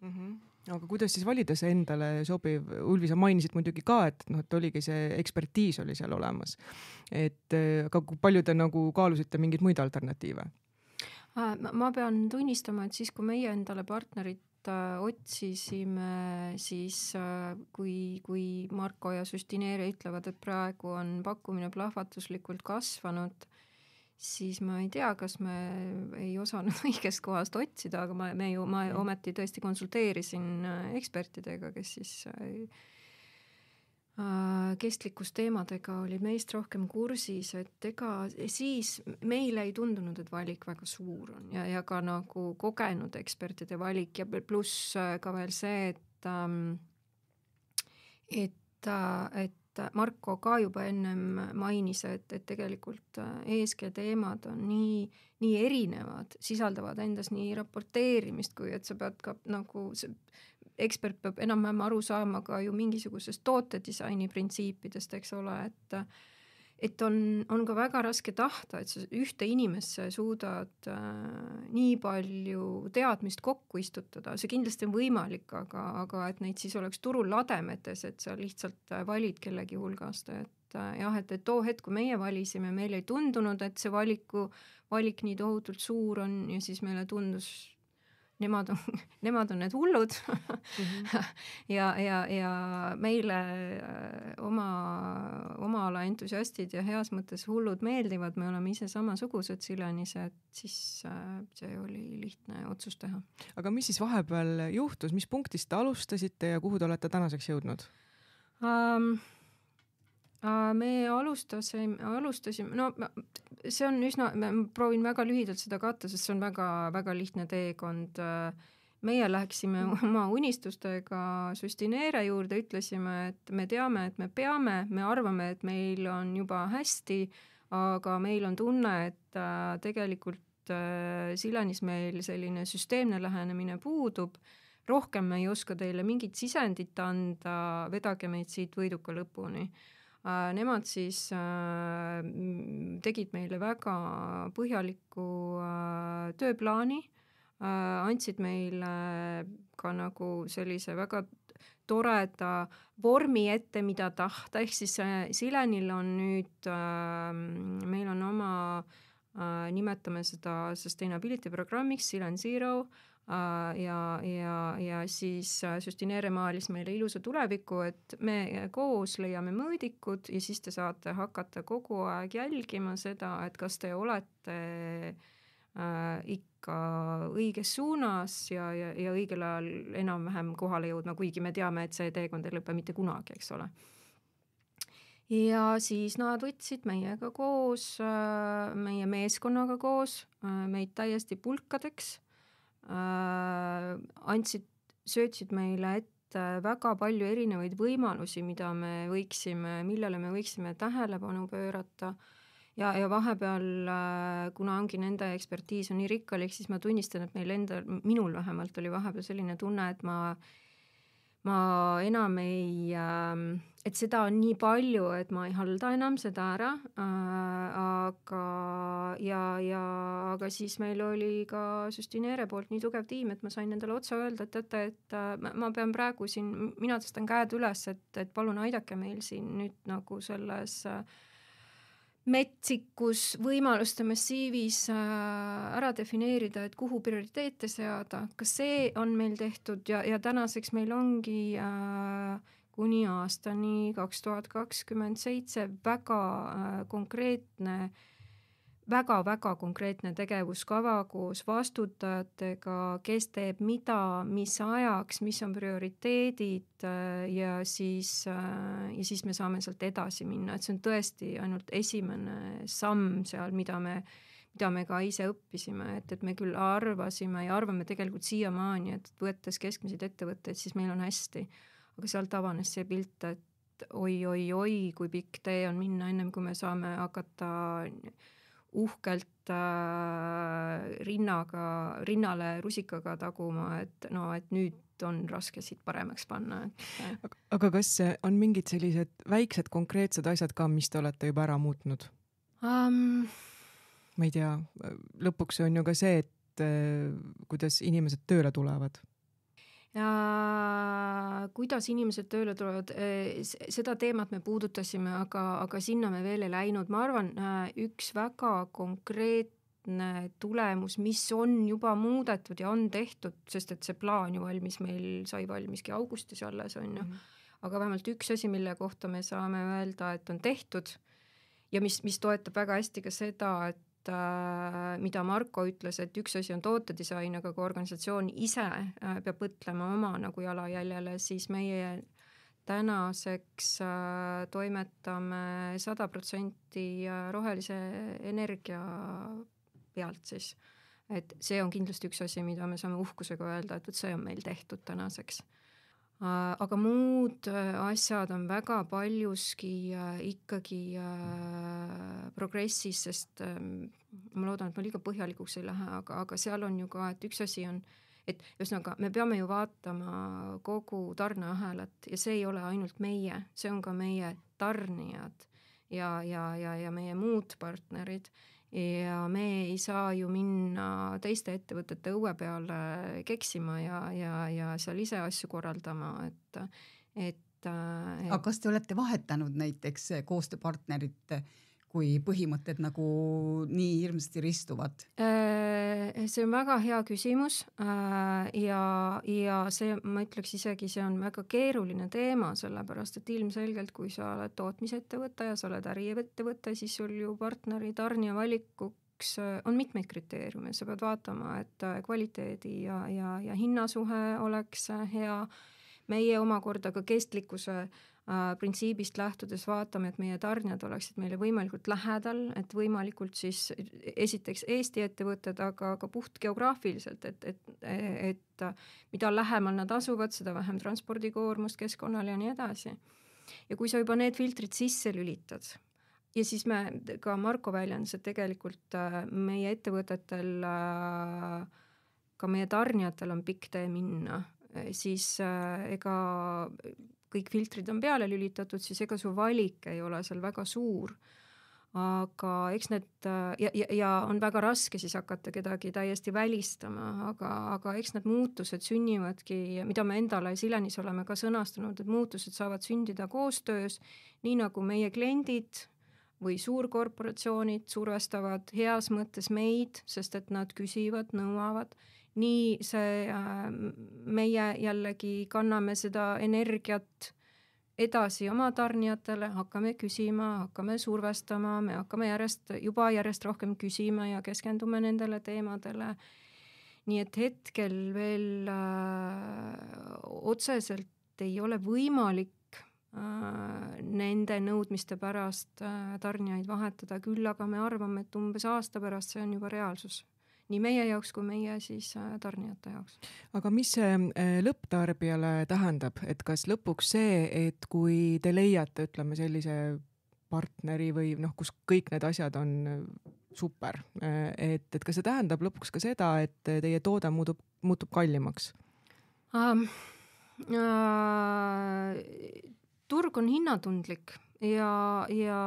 mm. -hmm aga kuidas siis valida see endale sobiv, Ulvi, sa mainisid muidugi ka, et noh, et oligi see ekspertiis oli seal olemas. et äh, aga kui palju te nagu kaalusite mingeid muid alternatiive? Äh, ma pean tunnistama, et siis, kui meie endale partnerit äh, otsisime, siis kui, kui Marko ja Süstineeri ütlevad, et praegu on pakkumine plahvatuslikult kasvanud siis ma ei tea, kas me ei osanud õigest kohast otsida, aga ma, me ju, ma mm. ometi tõesti konsulteerisin äh, ekspertidega, kes siis äh, äh kestlikkusteemadega olid meist rohkem kursis, et ega siis meile ei tundunud, et valik väga suur on ja, ja ka nagu kogenud ekspertide valik ja pluss äh, ka veel see, et ähm, et, et et Marko ka juba ennem mainis, et, et tegelikult äh, ESG teemad on nii, nii erinevad, sisaldavad endas nii raporteerimist kui et sa pead ka nagu see ekspert peab enam-vähem aru saama ka ju mingisugusest tootedisaini printsiipidest, eks ole, et et on, on ka väga raske tahta, et sa ühte inimesse suudad äh, nii palju teadmist kokku istutada, see kindlasti on võimalik, aga, aga et neid siis oleks turul lademetes, et sa lihtsalt äh, valid kellegi hulgast, et äh, jah, et, et too hetk, kui meie valisime, meile ei tundunud, et see valiku, valik nii tohutult suur on ja siis meile tundus nemad on, nemad on need hullud mm. -hmm. ja, ja, ja meile äh, oma, oma ala entusiastid ja heas mõttes hullud meeldivad, me oleme ise samasugused Silenis, et siis äh, see oli lihtne otsus teha. aga mis siis vahepeal juhtus, mis punktist te alustasite ja kuhu te olete tänaseks jõudnud um,? me alustasime, alustasime, no see on üsna, ma proovin väga lühidalt seda katta, sest see on väga-väga lihtne teekond. meie läksime oma unistustega süstineere juurde, ütlesime, et me teame, et me peame, me arvame, et meil on juba hästi, aga meil on tunne, et äh, tegelikult äh, Sillanis meil selline süsteemne lähenemine puudub rohkem me ei oska teile mingit sisendit anda, vedage meid siit võiduka lõpuni Äh, nemad siis äh, tegid meile väga põhjaliku äh, tööplaani, andsid meile ka nagu sellise väga toreda vormi ette, mida tahta, ehk siis Silenil on nüüd, meil on oma nimetame seda sustainability programmiks, Silen Zero äh,, Äh, ja, ja, ja siis äh, Süstineere maalis meile ilusa tuleviku, et me koos leiame mõõdikud ja siis te saate hakata kogu aeg jälgima seda, et kas te olete äh, ikka õiges suunas ja, ja, ja õigel ajal enam-vähem kohale jõudma, kuigi me teame, et see teekond ei lõpe mitte kunagi, eks ole ja siis nad võtsid meiega koos, meie meeskonnaga koos meid täiesti pulkadeks Äh, andsid, söötsid meile ette väga palju erinevaid võimalusi, mida me võiksime, millele me võiksime tähelepanu pöörata ja, ja vahepeal, äh, kuna ongi nende ekspertiis on nii rikkalik, siis ma tunnistan, et meil endal, minul vähemalt oli vahepeal selline tunne, et ma äh, ma enam ei, ähm, et seda on nii palju, et ma ei halda enam seda ära. Äh, aga, ja, ja aga siis meil oli ka Süstineere poolt nii tugev tiim, et ma sain endale otse öelda, et teate, et äh, ma pean praegu siin, mina tõstan käed üles, et, et palun aidake meil siin nüüd nagu selles äh, metsikus võimaluste massiivis äh, ära defineerida, et kuhu prioriteete seada, ka see on meil tehtud ja, ja tänaseks meil ongi äh, kuni aastani kaks tuhat kakskümmend seitse väga äh, konkreetne äh, väga-väga konkreetne tegevuskava koos vastutajatega, kes teeb mida, mis ajaks, mis on prioriteedid äh, ja siis, äh, ja siis me saame sealt edasi minna, et see on tõesti ainult esimene samm seal, mida me, mida me ka ise õppisime, et, et me küll arvasime ja arvame tegelikult siiamaani, et võttes keskmiseid ettevõtteid, siis meil on hästi. aga sealt avanes see pilt, et oi-oi-oi, kui pikk tee on minna, ennem kui me saame hakata uhkelt äh, rinnaga, rinnale rusikaga taguma, et no, et nüüd on raske siit paremaks panna. Äh. aga kas äh, on mingid sellised väiksed konkreetsed asjad ka, mis te olete juba ära muutnud um...? ma ei tea, lõpuks on ju ka see, et äh, kuidas inimesed tööle tulevad kuidas inimesed tööle tulevad, eh, seda teemat me puudutasime, aga, aga sinna me veel ei läinud, ma arvan, eh, üks väga konkreetne tulemus, mis on juba muudetud ja on tehtud, sest et see plaan ju valmis meil, sai valmiski augustis alles, on ju mm. -hmm. aga vähemalt üks asi, mille kohta me saame öelda, et on tehtud ja mis, mis toetab väga hästi ka seda, et Äh, mida Marko ütles, et üks asi on tootedisain, aga kui organisatsioon ise äh, peab mõtlema oma nagu jalajäljele, siis meie tänaseks äh, toimetame sada protsenti rohelise energia pealt siis. et see on kindlasti üks asi, mida me saame uhkusega öelda, et vot see on meil tehtud tänaseks Äh, aga muud äh, asjad on väga paljuski äh, ikkagi progressis, sest ähm, ma loodan, et ma liiga põhjalikuks ei lähe, aga, aga seal on ju ka, et üks asi on, et ühesõnaga, me peame ju vaatama kogu tarneahelat ja see ei ole ainult meie, see on ka meie tarnijad ja, ja, ja, ja meie muud partnerid ja me ei saa ju minna teiste ettevõtete õue peale keksima ja, ja, ja seal ise asju korraldama, et, et et, äh, et.... aga kas te olete vahetanud näiteks koostööpartnerit kui põhimõtted nagu nii hirmsasti ristuvad? Äh, see on väga hea küsimus äh, ja, ja see, ma ütleks isegi, see on väga keeruline teema, sellepärast et ilmselgelt, kui sa oled tootmisettevõte ja sa oled äriettevõte, siis sul ju partneri tarnija valikuks äh, on mitmeid kriteeriume, sa pead vaatama, et kvaliteedi ja, ja, ja hinnasuhe oleks hea meie omakorda ka kestlikkuse Äh, printsiibist lähtudes vaatame, et meie tarnijad oleksid meile võimalikult lähedal, et võimalikult siis esiteks Eesti ettevõtted, aga ka puhtgeograafiliselt, et, et, et mida lähemal nad asuvad, seda vähem transpordikoormust keskkonnale ja nii edasi. ja kui sa juba need filtrid sisse lülitad, ja siis me, ka Marko väljendas, et tegelikult äh, meie ettevõtetel, äh, ka meie tarnijatel on pikk tee minna, siis ega äh, kõik filtrid on peale lülitatud, siis ega su valik ei ole seal väga suur. aga eks need ja, ja, ja on väga raske siis hakata kedagi täiesti välistama, aga, aga eks need muutused sünnivadki, mida me endale Silenis oleme ka sõnastanud, et muutused saavad sündida koostöös, nii nagu meie kliendid või suurkorporatsioonid survestavad heas mõttes meid, sest et nad küsivad, nõuavad nii see äh, meie jällegi kanname seda energiat edasi oma tarnijatele, hakkame küsima, hakkame survestama, me hakkame järjest, juba järjest rohkem küsima ja keskendume nendele teemadele. nii et hetkel veel äh, otseselt ei ole võimalik äh, nende nõudmiste pärast äh, tarnijaid vahetada, küll aga me arvame, et umbes aasta pärast see on juba reaalsus nii meie jaoks kui meie siis äh, tarnijate jaoks. aga mis see äh, lõpptarbijale tähendab, et kas lõpuks see, et kui te leiate, ütleme sellise partneri või noh, kus kõik need asjad on äh, super, et, et kas see tähendab lõpuks ka seda, et teie toode muutub, muutub kallimaks um,? Uh, turg on hinnatundlik ja, ja,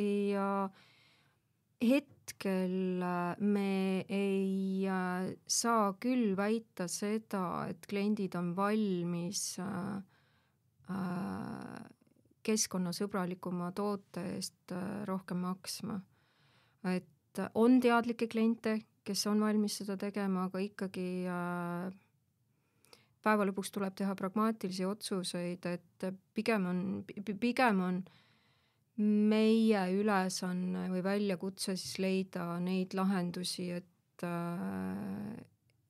ja hetkel äh, me ei äh, saa küll väita seda, et kliendid on valmis äh, keskkonnasõbralikuma toote eest rohkem maksma. et on teadlikke kliente, kes on valmis seda tegema, aga ikkagi päeva lõpuks tuleb teha pragmaatilisi otsuseid, et pigem on, pigem on äh, meie ülesanne või väljakutse siis leida neid lahendusi, et et,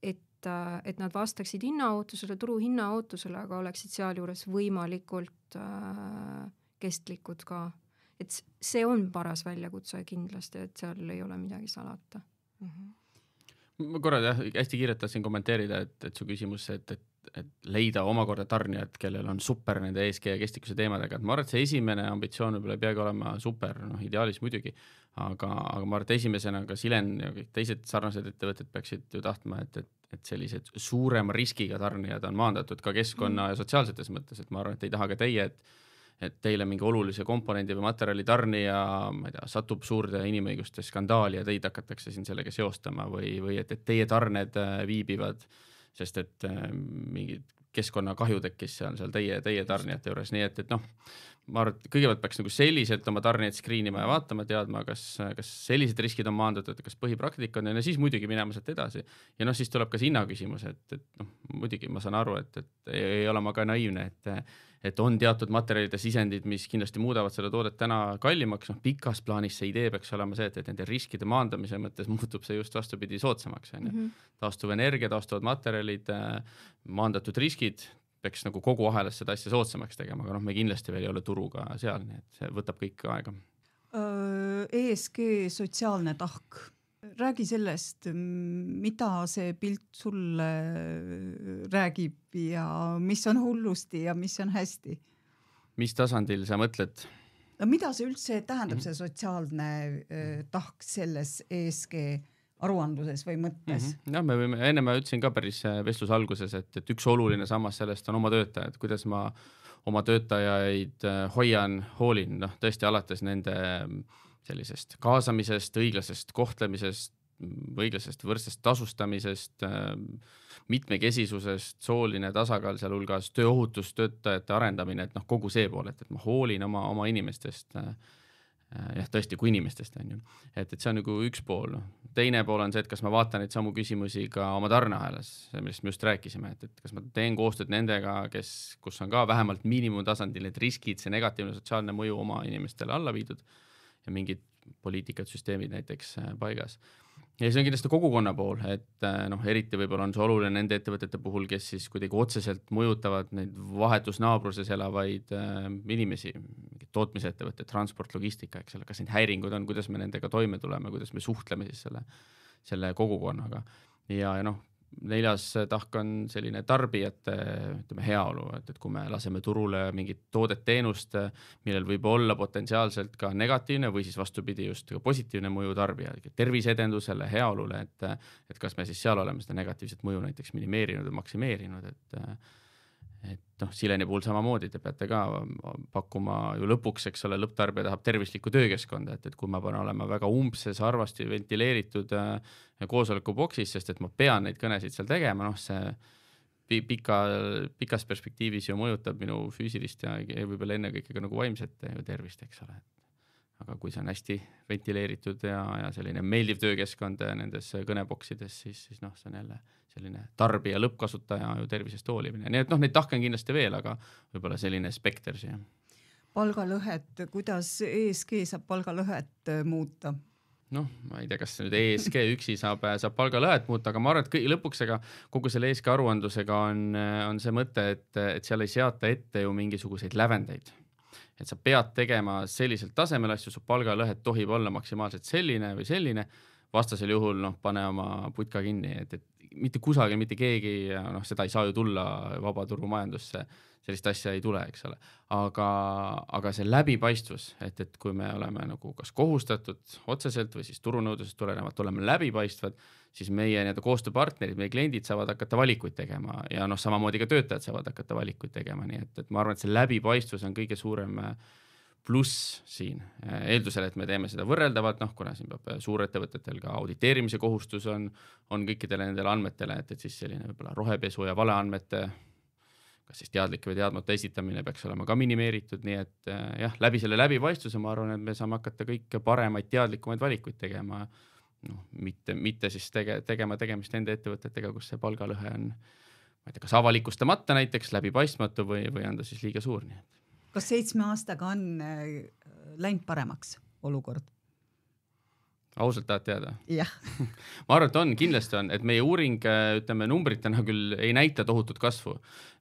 et nad vastaksid hinnaootusele, turu hinnaootusele, aga oleksid sealjuures võimalikult kestlikud ka. et see on paras väljakutse kindlasti, et seal ei ole midagi salata mm. -hmm ma korra jah, hästi kiirelt tahtsin kommenteerida, et, et su küsimus, et, et et leida omakorda tarnijad, kellel on super nende ESG ja kestlikkuse teemadega, et ma arvan, et see esimene ambitsioon võib-olla ei peagi olema super, noh ideaalis muidugi, aga, aga ma arvan, et esimesena ka Silen ja kõik teised sarnased ettevõtted peaksid ju tahtma, et, et, et sellised suurema riskiga tarnijad on maandatud ka keskkonna mm. ja sotsiaalsetes mõttes, et ma arvan, et ei taha ka teie, et et teile mingi olulise komponendi või materjali tarnija, ma ei tea, satub suurde inimõiguste skandaali ja teid hakatakse siin sellega seostama või, või et, et teie tarned äh, viibivad äh, sest et äh, mingid keskkonnakahju tekkis seal, seal teie, teie tarnijate juures, nii et, et noh, ma arvan, et kõigepealt peaks nagu selliselt oma tarnijaid screen ima ja vaatama, teadma, kas, kas sellised riskid on maandatud, kas põhipraktika on ja no siis muidugi minema sealt edasi. ja noh, siis tuleb ka see hinnaküsimus, et, et noh, muidugi ma saan aru, et, et ei, ei ole ma ka naiivne, et et on teatud materjalide sisendid, mis kindlasti muudavad seda toodet täna kallimaks, noh pikas plaanis see idee peaks olema see, et, et nende riskide maandamise mõttes muutub see just vastupidi soodsamaks, on ju. Mhm. taastuvenergia, taastuvad materjalid, äh, maandatud riskid, peaks nagu kogu ahelas seda asja soodsamaks tegema, aga noh, me kindlasti veel ei ole turuga seal, nii et see võtab kõik aega. Äh, ESG sotsiaalne tahk räägi sellest, mida see pilt sulle äh, räägib ja mis on hullusti ja mis on hästi. mis tasandil sa mõtled? no mida see üldse tähendab, mhm. see sotsiaalne äh, mhm. tahk selles ESG aruandluses või mõttes mm? -hmm. jah, me võime, enne ma ütlesin ka päris äh, vestluse alguses, et, et üks oluline sammas sellest on oma töötajad, kuidas ma oma töötajaid äh, hoian, hoolin, noh tõesti alates nende äh, sellisest kaasamisest, õiglasest kohtlemisest, õiglasest võrdsest tasustamisest, ähm, mitmekesisusest, sooline tasakaal sealhulgas, tööohutus, töötajate arendamine, et noh, kogu see pool, et, et ma hoolin oma, oma inimestest. Äh, äh, jah, tõesti, kui inimestest on ju, et, et see on nagu üks pool. teine pool on see, et kas ma vaatan neid samu küsimusi ka oma tarneahelas, millest me just rääkisime, et, et kas ma teen koostööd nendega, kes, kus on ka vähemalt miinimumtasandil need riskid, see negatiivne sotsiaalne mõju oma inimestele alla viidud ja mingid poliitikad, süsteemid näiteks äh, paigas. ja see on kindlasti kogukonna pool, et äh, noh, eriti võib-olla on see oluline nende ettevõtete puhul, kes siis kuidagi otseselt mõjutavad neid vahetus naabruses elavaid äh, inimesi, tootmisettevõtted, transport, logistika, eks ole, kas neid häiringud on, kuidas me nendega toime tuleme, kuidas me suhtleme siis selle, selle kogukonnaga ja, ja noh, neljas tahk on selline tarbijate ütleme heaolu, et, et kui me laseme turule mingit toodet, teenust, millel võib olla potentsiaalselt ka negatiivne või siis vastupidi, just ka positiivne mõju tarbijale, terviseedendusele, heaolule, et, et kas me siis seal oleme seda negatiivset mõju näiteks minimeerinud või maksimeerinud, et et noh, Sileni puhul samamoodi, te peate ka pakkuma ju lõpuks, eks ole, lõpptarbija tahab tervislikku töökeskkonda, et, et kui ma pean olema väga umbses, harvasti ventileeritud äh, koosolekuboksis, sest et ma pean neid kõnesid seal tegema, noh, see pika, pikas perspektiivis ju mõjutab minu füüsilist ja võib-olla ennekõike ka nagu vaimset äh, tervist, eks ole. aga kui see on hästi ventileeritud ja, ja selline meeldiv töökeskkond äh, nendes kõneboksides, siis, siis noh, see on jälle äh, selline tarbija, lõppkasutaja ju tervisest hoolimine, nii et noh, neid tahke on kindlasti veel, aga võib-olla selline spekter siia. palgalõhet, kuidas ESG saab palgalõhet äh, muuta? noh, ma ei tea, kas nüüd ESG üksi saab, saab palgalõhet muuta, aga ma arvan, et kõi, lõpuks ega kogu selle ESG aruandlusega on, äh, on see mõte, et, et seal ei seata ette ju mingisuguseid lävendeid et sa pead tegema sellisel tasemel asju, su palgalõhe tohib olla maksimaalselt selline või selline, vastasel juhul noh, pane oma putka kinni, et, et mitte kusagil mitte keegi, noh, seda ei saa ju tulla vabaturumajandusse, sellist asja ei tule, eks ole. aga, aga see läbipaistvus, et, et kui me oleme nagu kas kohustatud otseselt või siis turunõudlusest tulenevalt oleme läbipaistvad, siis meie nii-öelda koostööpartnerid, meie kliendid saavad hakata valikuid tegema ja noh, samamoodi ka töötajad saavad hakata valikuid tegema, nii et, et ma arvan, et see läbipaistvus on kõige suurem äh, pluss siin, äh, eeldusel, et me teeme seda võrreldavalt, noh, kuna siin peab äh, suurettevõtetel ka auditeerimise kohustus on, on kõikidele nendele andmetele, et, et siis selline võib-olla rohepesu ja valeandmete kas siis teadlik või teadmata esitamine peaks olema ka minimeeritud, nii et äh, jah, läbi selle läbipaistvuse ma arvan, et me saame hakata kõike paremaid, teadlikumaid valikuid tegema. noh, mitte, mitte siis tege-, tegema tegemist nende ettevõtetega, kus see palgalõhe on, ma ei tea, kas avalikustamata näiteks, läbipaistmatu või, või on ta siis liiga suur, nii et kas seitsme aastaga on äh, läinud paremaks olukord? ausalt tahad teada? jah ma arvan, et on, kindlasti on, et meie uuring, äh, ütleme numbritena küll ei näita tohutut kasvu.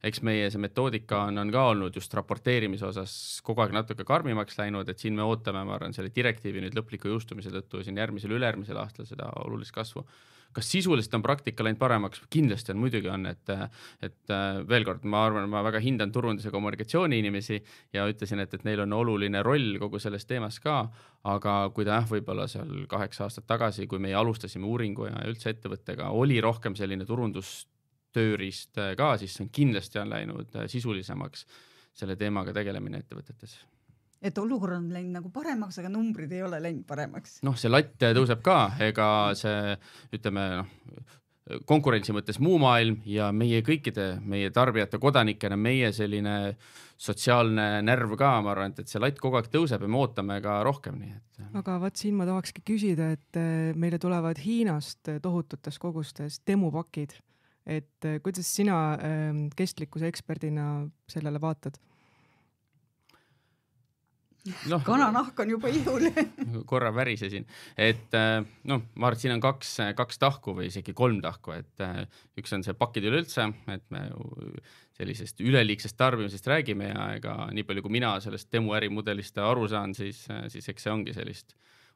eks meie see metoodika on, on ka olnud just raporteerimise osas kogu aeg natuke karmimaks läinud, et siin me ootame, ma arvan, selle direktiivi nüüd lõpliku jõustumise tõttu siin järgmisel, ülejärgmisel aastal seda olulist kasvu kas sisuliselt on praktika läinud paremaks? kindlasti on, muidugi on, et, et äh, veel kord, ma arvan, ma väga hindan turunduse kommunikatsiooni inimesi ja ütlesin, et, et neil on oluline roll kogu selles teemas ka. aga kui ta jah, võib-olla seal kaheksa aastat tagasi, kui meie alustasime uuringu ja üldse ettevõttega, oli rohkem selline turundustööriist äh, ka, siis on kindlasti on läinud äh, sisulisemaks selle teemaga tegelemine ettevõtetes et olukord on läinud nagu paremaks, aga numbrid ei ole läinud paremaks. noh, see latt tõuseb ka, ega see ütleme noh, konkurentsi mõttes muu maailm ja meie kõikide, meie tarbijate, kodanikena, meie selline sotsiaalne närv ka, ma arvan, et, et see latt kogu aeg tõuseb ja me ootame ka rohkem, nii et. aga vot siin ma tahakski küsida, et eh, meile tulevad Hiinast tohututes kogustes demupakid, et eh, kuidas sina eh, kestlikkuse eksperdina sellele vaatad no,. kananahk on juba ihul korra värisesin, et äh, noh, ma arvan, et siin on kaks, kaks tahku või isegi kolm tahku, et äh, üks on see pakkid üleüldse, et me sellisest üleliigsest tarbimisest räägime ja ega nii palju, kui mina sellest demo ärimudelist aru saan, siis, äh, siis eks see ongi sellist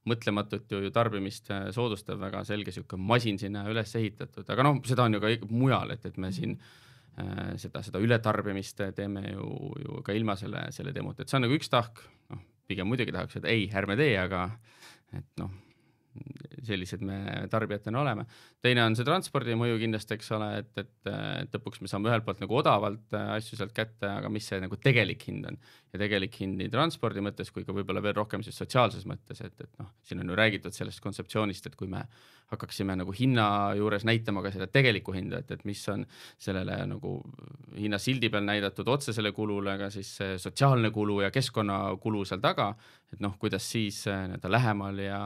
mõtlematut ju, ju tarbimist soodustav väga selge sihuke masin sinna üles ehitatud, aga noh, seda on ju ka mujal, et, et me siin mm -hmm Äh, seda, seda ületarbimist teeme ju, ju ka ilma selle, selle demote, et see on nagu üks tahk, noh, pigem muidugi tahaks, et ei, ärme tee, aga et noh sellised me tarbijatena oleme. teine on see transpordi mõju kindlasti, eks ole, et, et, et lõpuks me saame ühelt poolt nagu odavalt äh, asju sealt kätte, aga mis see nagu tegelik hind on. ja tegelik hind nii transpordi mõttes kui ka võib-olla veel rohkem siis sotsiaalses mõttes, et, et noh, siin on ju räägitud sellest kontseptsioonist, et kui me hakkaksime nagu hinna juures näitama ka seda tegelikku hinda, et, et mis on sellele nagu hinnasildi peal näidatud otsesele kulule, aga siis sotsiaalne kulu ja keskkonnakulu seal taga, et noh, kuidas siis äh, nii-öelda lähemal ja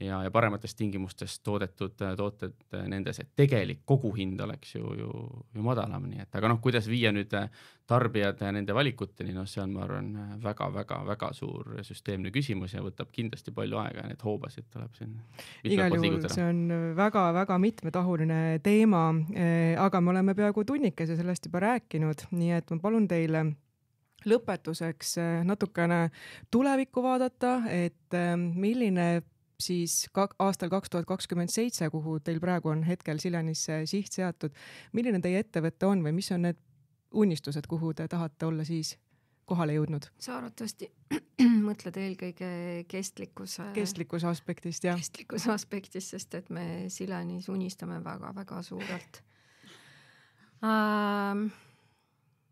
ja, ja paremates tingimustes toodetud äh, tooted äh, nendes, et tegelik koguhind oleks ju, ju, ju madalam, nii et aga noh, kuidas viia nüüd äh, tarbijad nende valikuteni, noh, see on, ma arvan väga, väga, väga-väga-väga suur süsteemne küsimus ja võtab kindlasti palju aega ja neid hoobasid tuleb siin. igal juhul see on väga-väga mitmetahuline teema, aga me oleme peaaegu tunnikese sellest juba rääkinud, nii et ma palun teile lõpetuseks natukene tulevikku vaadata, et milline siis ka aastal kaks tuhat kakskümmend seitse, kuhu teil praegu on hetkel Silenisse siht seatud, milline teie ettevõte on või mis on need unistused, kuhu te tahate olla siis kohale jõudnud? sa arvatavasti mõtled eelkõige kestlikkuse. kestlikkuse aspektist, jah. kestlikkuse aspektist, sest et me Silenis unistame väga-väga suurelt ähm, uh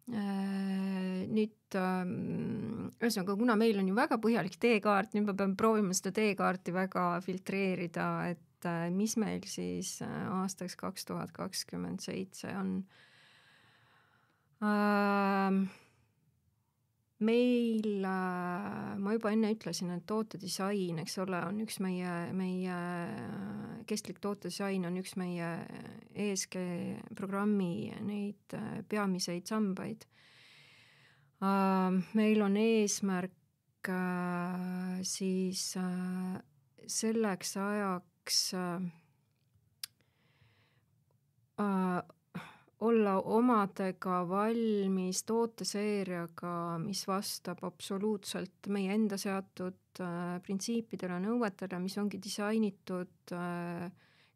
Äh, nüüd ähm, ühesõnaga, kuna meil on ju väga põhjalik teekaart, nüüd ma pean proovima seda teekaarti väga filtreerida, et äh, mis meil siis äh, aastaks kaks tuhat kakskümmend seitse on ähm, meil, äh, ma juba enne ütlesin, et tootedisain, eks ole, on üks meie, meie äh, kestlik tootedisain on üks meie äh, ESG programmi neid peamiseid sambaid. meil on eesmärk siis selleks ajaks olla omadega valmis tooteseeriaga, mis vastab absoluutselt meie enda seatud äh, printsiipidele, nõuetele, mis ongi disainitud äh,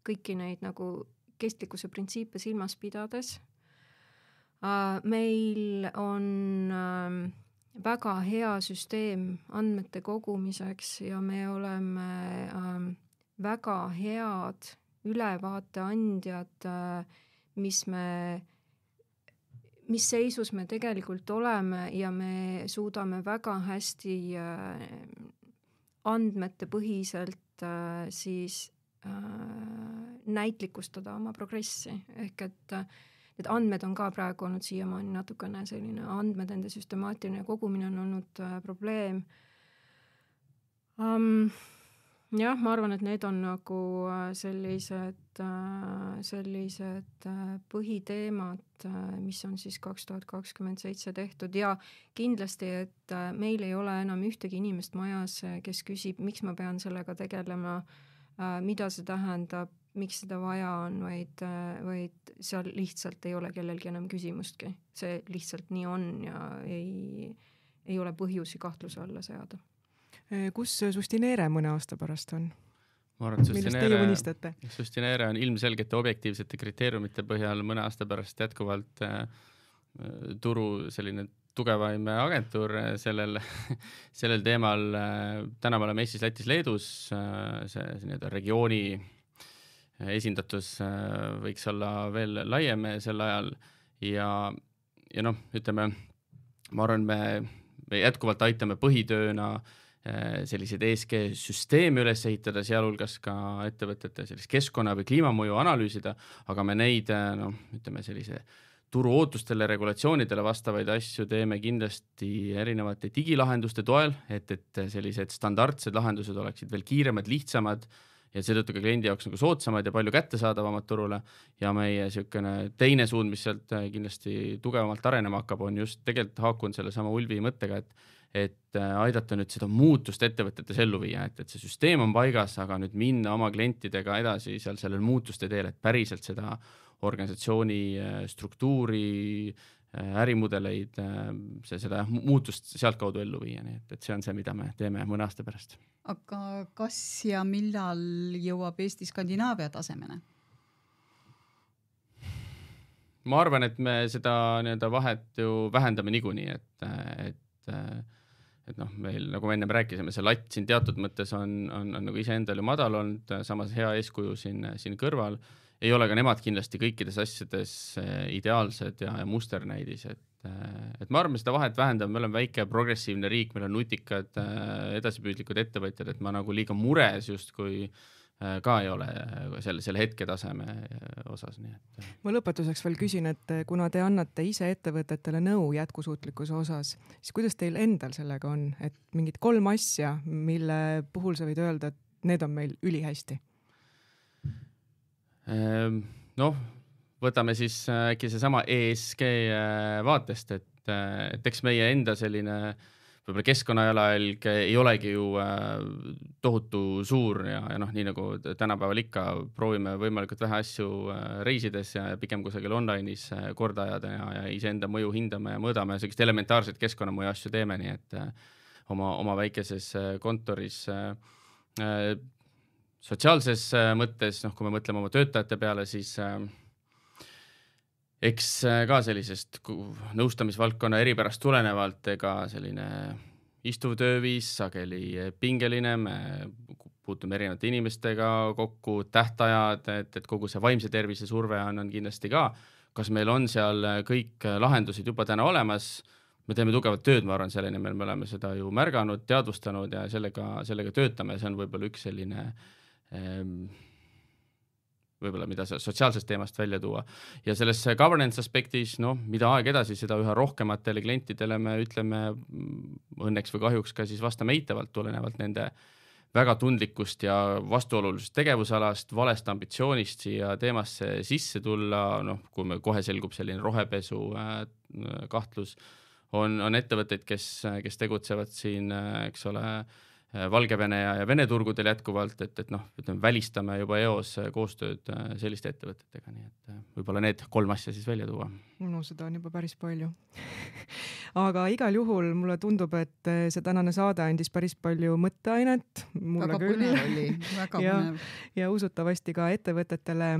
kõiki neid nagu kestlikkuse printsiipe silmas pidades äh,. meil on äh, väga hea süsteem andmete kogumiseks ja me oleme äh, väga head ülevaateandjad äh, mis me, mis seisus me tegelikult oleme ja me suudame väga hästi äh, andmetepõhiselt äh, siis äh, näitlikustada oma progressi, ehk et need andmed on ka praegu olnud siiamaani natukene selline, andmed, nende süstemaatiline kogumine on olnud probleem um, jah, ma arvan, et need on nagu äh, sellised, äh, sellised äh, põhiteemad, mis on siis kaks tuhat kakskümmend seitse tehtud ja kindlasti, et meil ei ole enam ühtegi inimest majas, kes küsib, miks ma pean sellega tegelema, mida see tähendab, miks seda vaja on, vaid, vaid seal lihtsalt ei ole kellelgi enam küsimustki. see lihtsalt nii on ja ei, ei ole põhjusi kahtluse alla seada Eh, kus Sustineere mõne aasta pärast on? ma arvan, et Sustineere, Sustineere on ilmselgete objektiivsete kriteeriumite põhjal mõne aasta pärast jätkuvalt äh, äh turu selline tugevaim agentuur äh, sellel, sellel teemal. Äh, täna me oleme Eestis, Lätis, Leedus, see nii-öelda regiooni esindatus võiks olla veel laiem sel ajal ja, ja noh, ütleme, ma arvan, me, me jätkuvalt aitame põhitööna äh, Äh, selliseid ESG süsteeme üles ehitada, sealhulgas ka ettevõtete sellist keskkonna või kliimamõju analüüsida, aga me neid äh, noh, ütleme sellise turu ootustele, regulatsioonidele vastavaid asju teeme kindlasti erinevate digilahenduste toel, et, et sellised standardsed lahendused oleksid veel kiiremad, lihtsamad ja seetõttu ka kliendi jaoks nagu soodsamad ja palju kättesaadavamad turule. ja meie niisugune teine suund, mis sealt kindlasti tugevamalt arenema hakkab, on just tegelikult haakun sellesama Ulvi mõttega, et et äh, aidata nüüd seda muutust ettevõtetes ellu viia, et, et see süsteem on paigas, aga nüüd minna oma klientidega edasi seal sellel muutuste teel, et päriselt seda organisatsiooni äh, struktuuri, äh, ärimudeleid, see, seda muutust sealtkaudu ellu viia, nii et, et see on see, mida me teeme mõne aasta pärast. aga kas ja millal jõuab Eesti Skandinaavia tasemele? ma arvan, et me seda nii-öelda vahet ju vähendame niikuinii, et, et et noh, meil nagu me ennem rääkisime, see latt siin teatud mõttes on, on, on nagu iseendale madal olnud, samas hea eeskuju siin, siin kõrval. ei ole ka nemad kindlasti kõikides asjades eh, ideaalsed ja, ja musternäidis, et, eh, et ma arvan, seda vahet vähendab, me oleme väike progressiivne riik, meil on nutikad eh, edasipüüdlikud ettevõtjad, et ma nagu liiga mures justkui äh, Äh, ka ei ole äh, seal, seal hetketaseme äh, osas, nii et. ma lõpetuseks veel küsin, et kuna te annate ise ettevõtetele nõu jätkusuutlikkuse osas, siis kuidas teil endal sellega on, et mingid kolm asja, mille puhul sa võid öelda, et need on meil ülihästi? Ehm, noh, võtame siis äkki seesama ESG vaatest, et, et eks meie enda selline äh, võib-olla keskkonnajalajälg ei olegi ju äh, tohutu suur ja, ja noh, nii nagu tänapäeval ikka, proovime võimalikult vähe asju äh, reisides ja pigem kusagil online'is äh, korda ajada ja, ja iseenda mõju hindame ja mõõdame, sellist elementaarset keskkonnamõju asju teeme, nii et oma, oma väikeses kontoris sotsiaalses mõttes, noh, kui me mõtleme oma töötajate peale, siis äh, eks äh, ka sellisest nõustamisvaldkonna eripärast tulenevalt, ega selline istuv tööviis sageli pingeline, me puutume erinevate inimestega kokku, tähtajad, et, et kogu see vaimse tervise surve on, on kindlasti ka. kas meil on seal kõik lahendused juba täna olemas? me teeme tugevat tööd, ma arvan, selle nimel me oleme seda ju märganud, teadvustanud ja sellega, sellega töötame, see on võib-olla üks selline ähm, võib-olla, mida seal sotsiaalsest teemast välja tuua. ja selles governance aspektis, noh, mida aeg edasi, seda üha rohkematele klientidele me ütleme mm, õnneks või kahjuks ka siis vastame eitavalt, tulenevalt nende väga tundlikust ja vastuolulisest tegevusalast, valest ambitsioonist siia teemasse sisse tulla, noh, kui meil kohe selgub selline rohepesu äh, kahtlus, on, on ettevõtteid, kes, kes tegutsevad siin, äh, eks ole äh,, Äh, Valgevene ja, ja Vene turgudel jätkuvalt, et, et noh, ütleme välistame juba eos äh, koostööd äh, selliste ettevõtetega, nii et võib-olla need kolm asja siis välja tuua. no seda on juba päris palju aga igal juhul mulle tundub, et see tänane saade andis päris palju mõtteainet. väga küll. põnev oli, väga põnev. ja usutavasti ka ettevõtetele,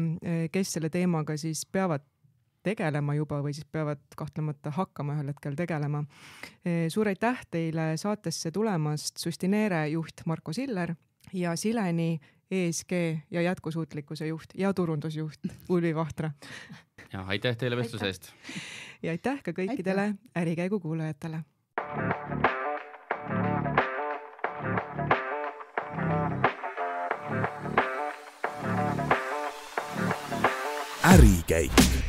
kes selle teemaga siis peavad tegelema juba või siis peavad kahtlemata hakkama ühel hetkel tegelema. Eh, suur aitäh teile saatesse tulemast, Sustineere juht Marko Siller ja Sileni ESG ja jätkusuutlikkuse juht ja turundusjuht Ulvi Vahtra. ja aitäh teile vestluse eest. ja aitäh ka kõikidele aitäh. Ärikäigu kuulajatele. ärikäik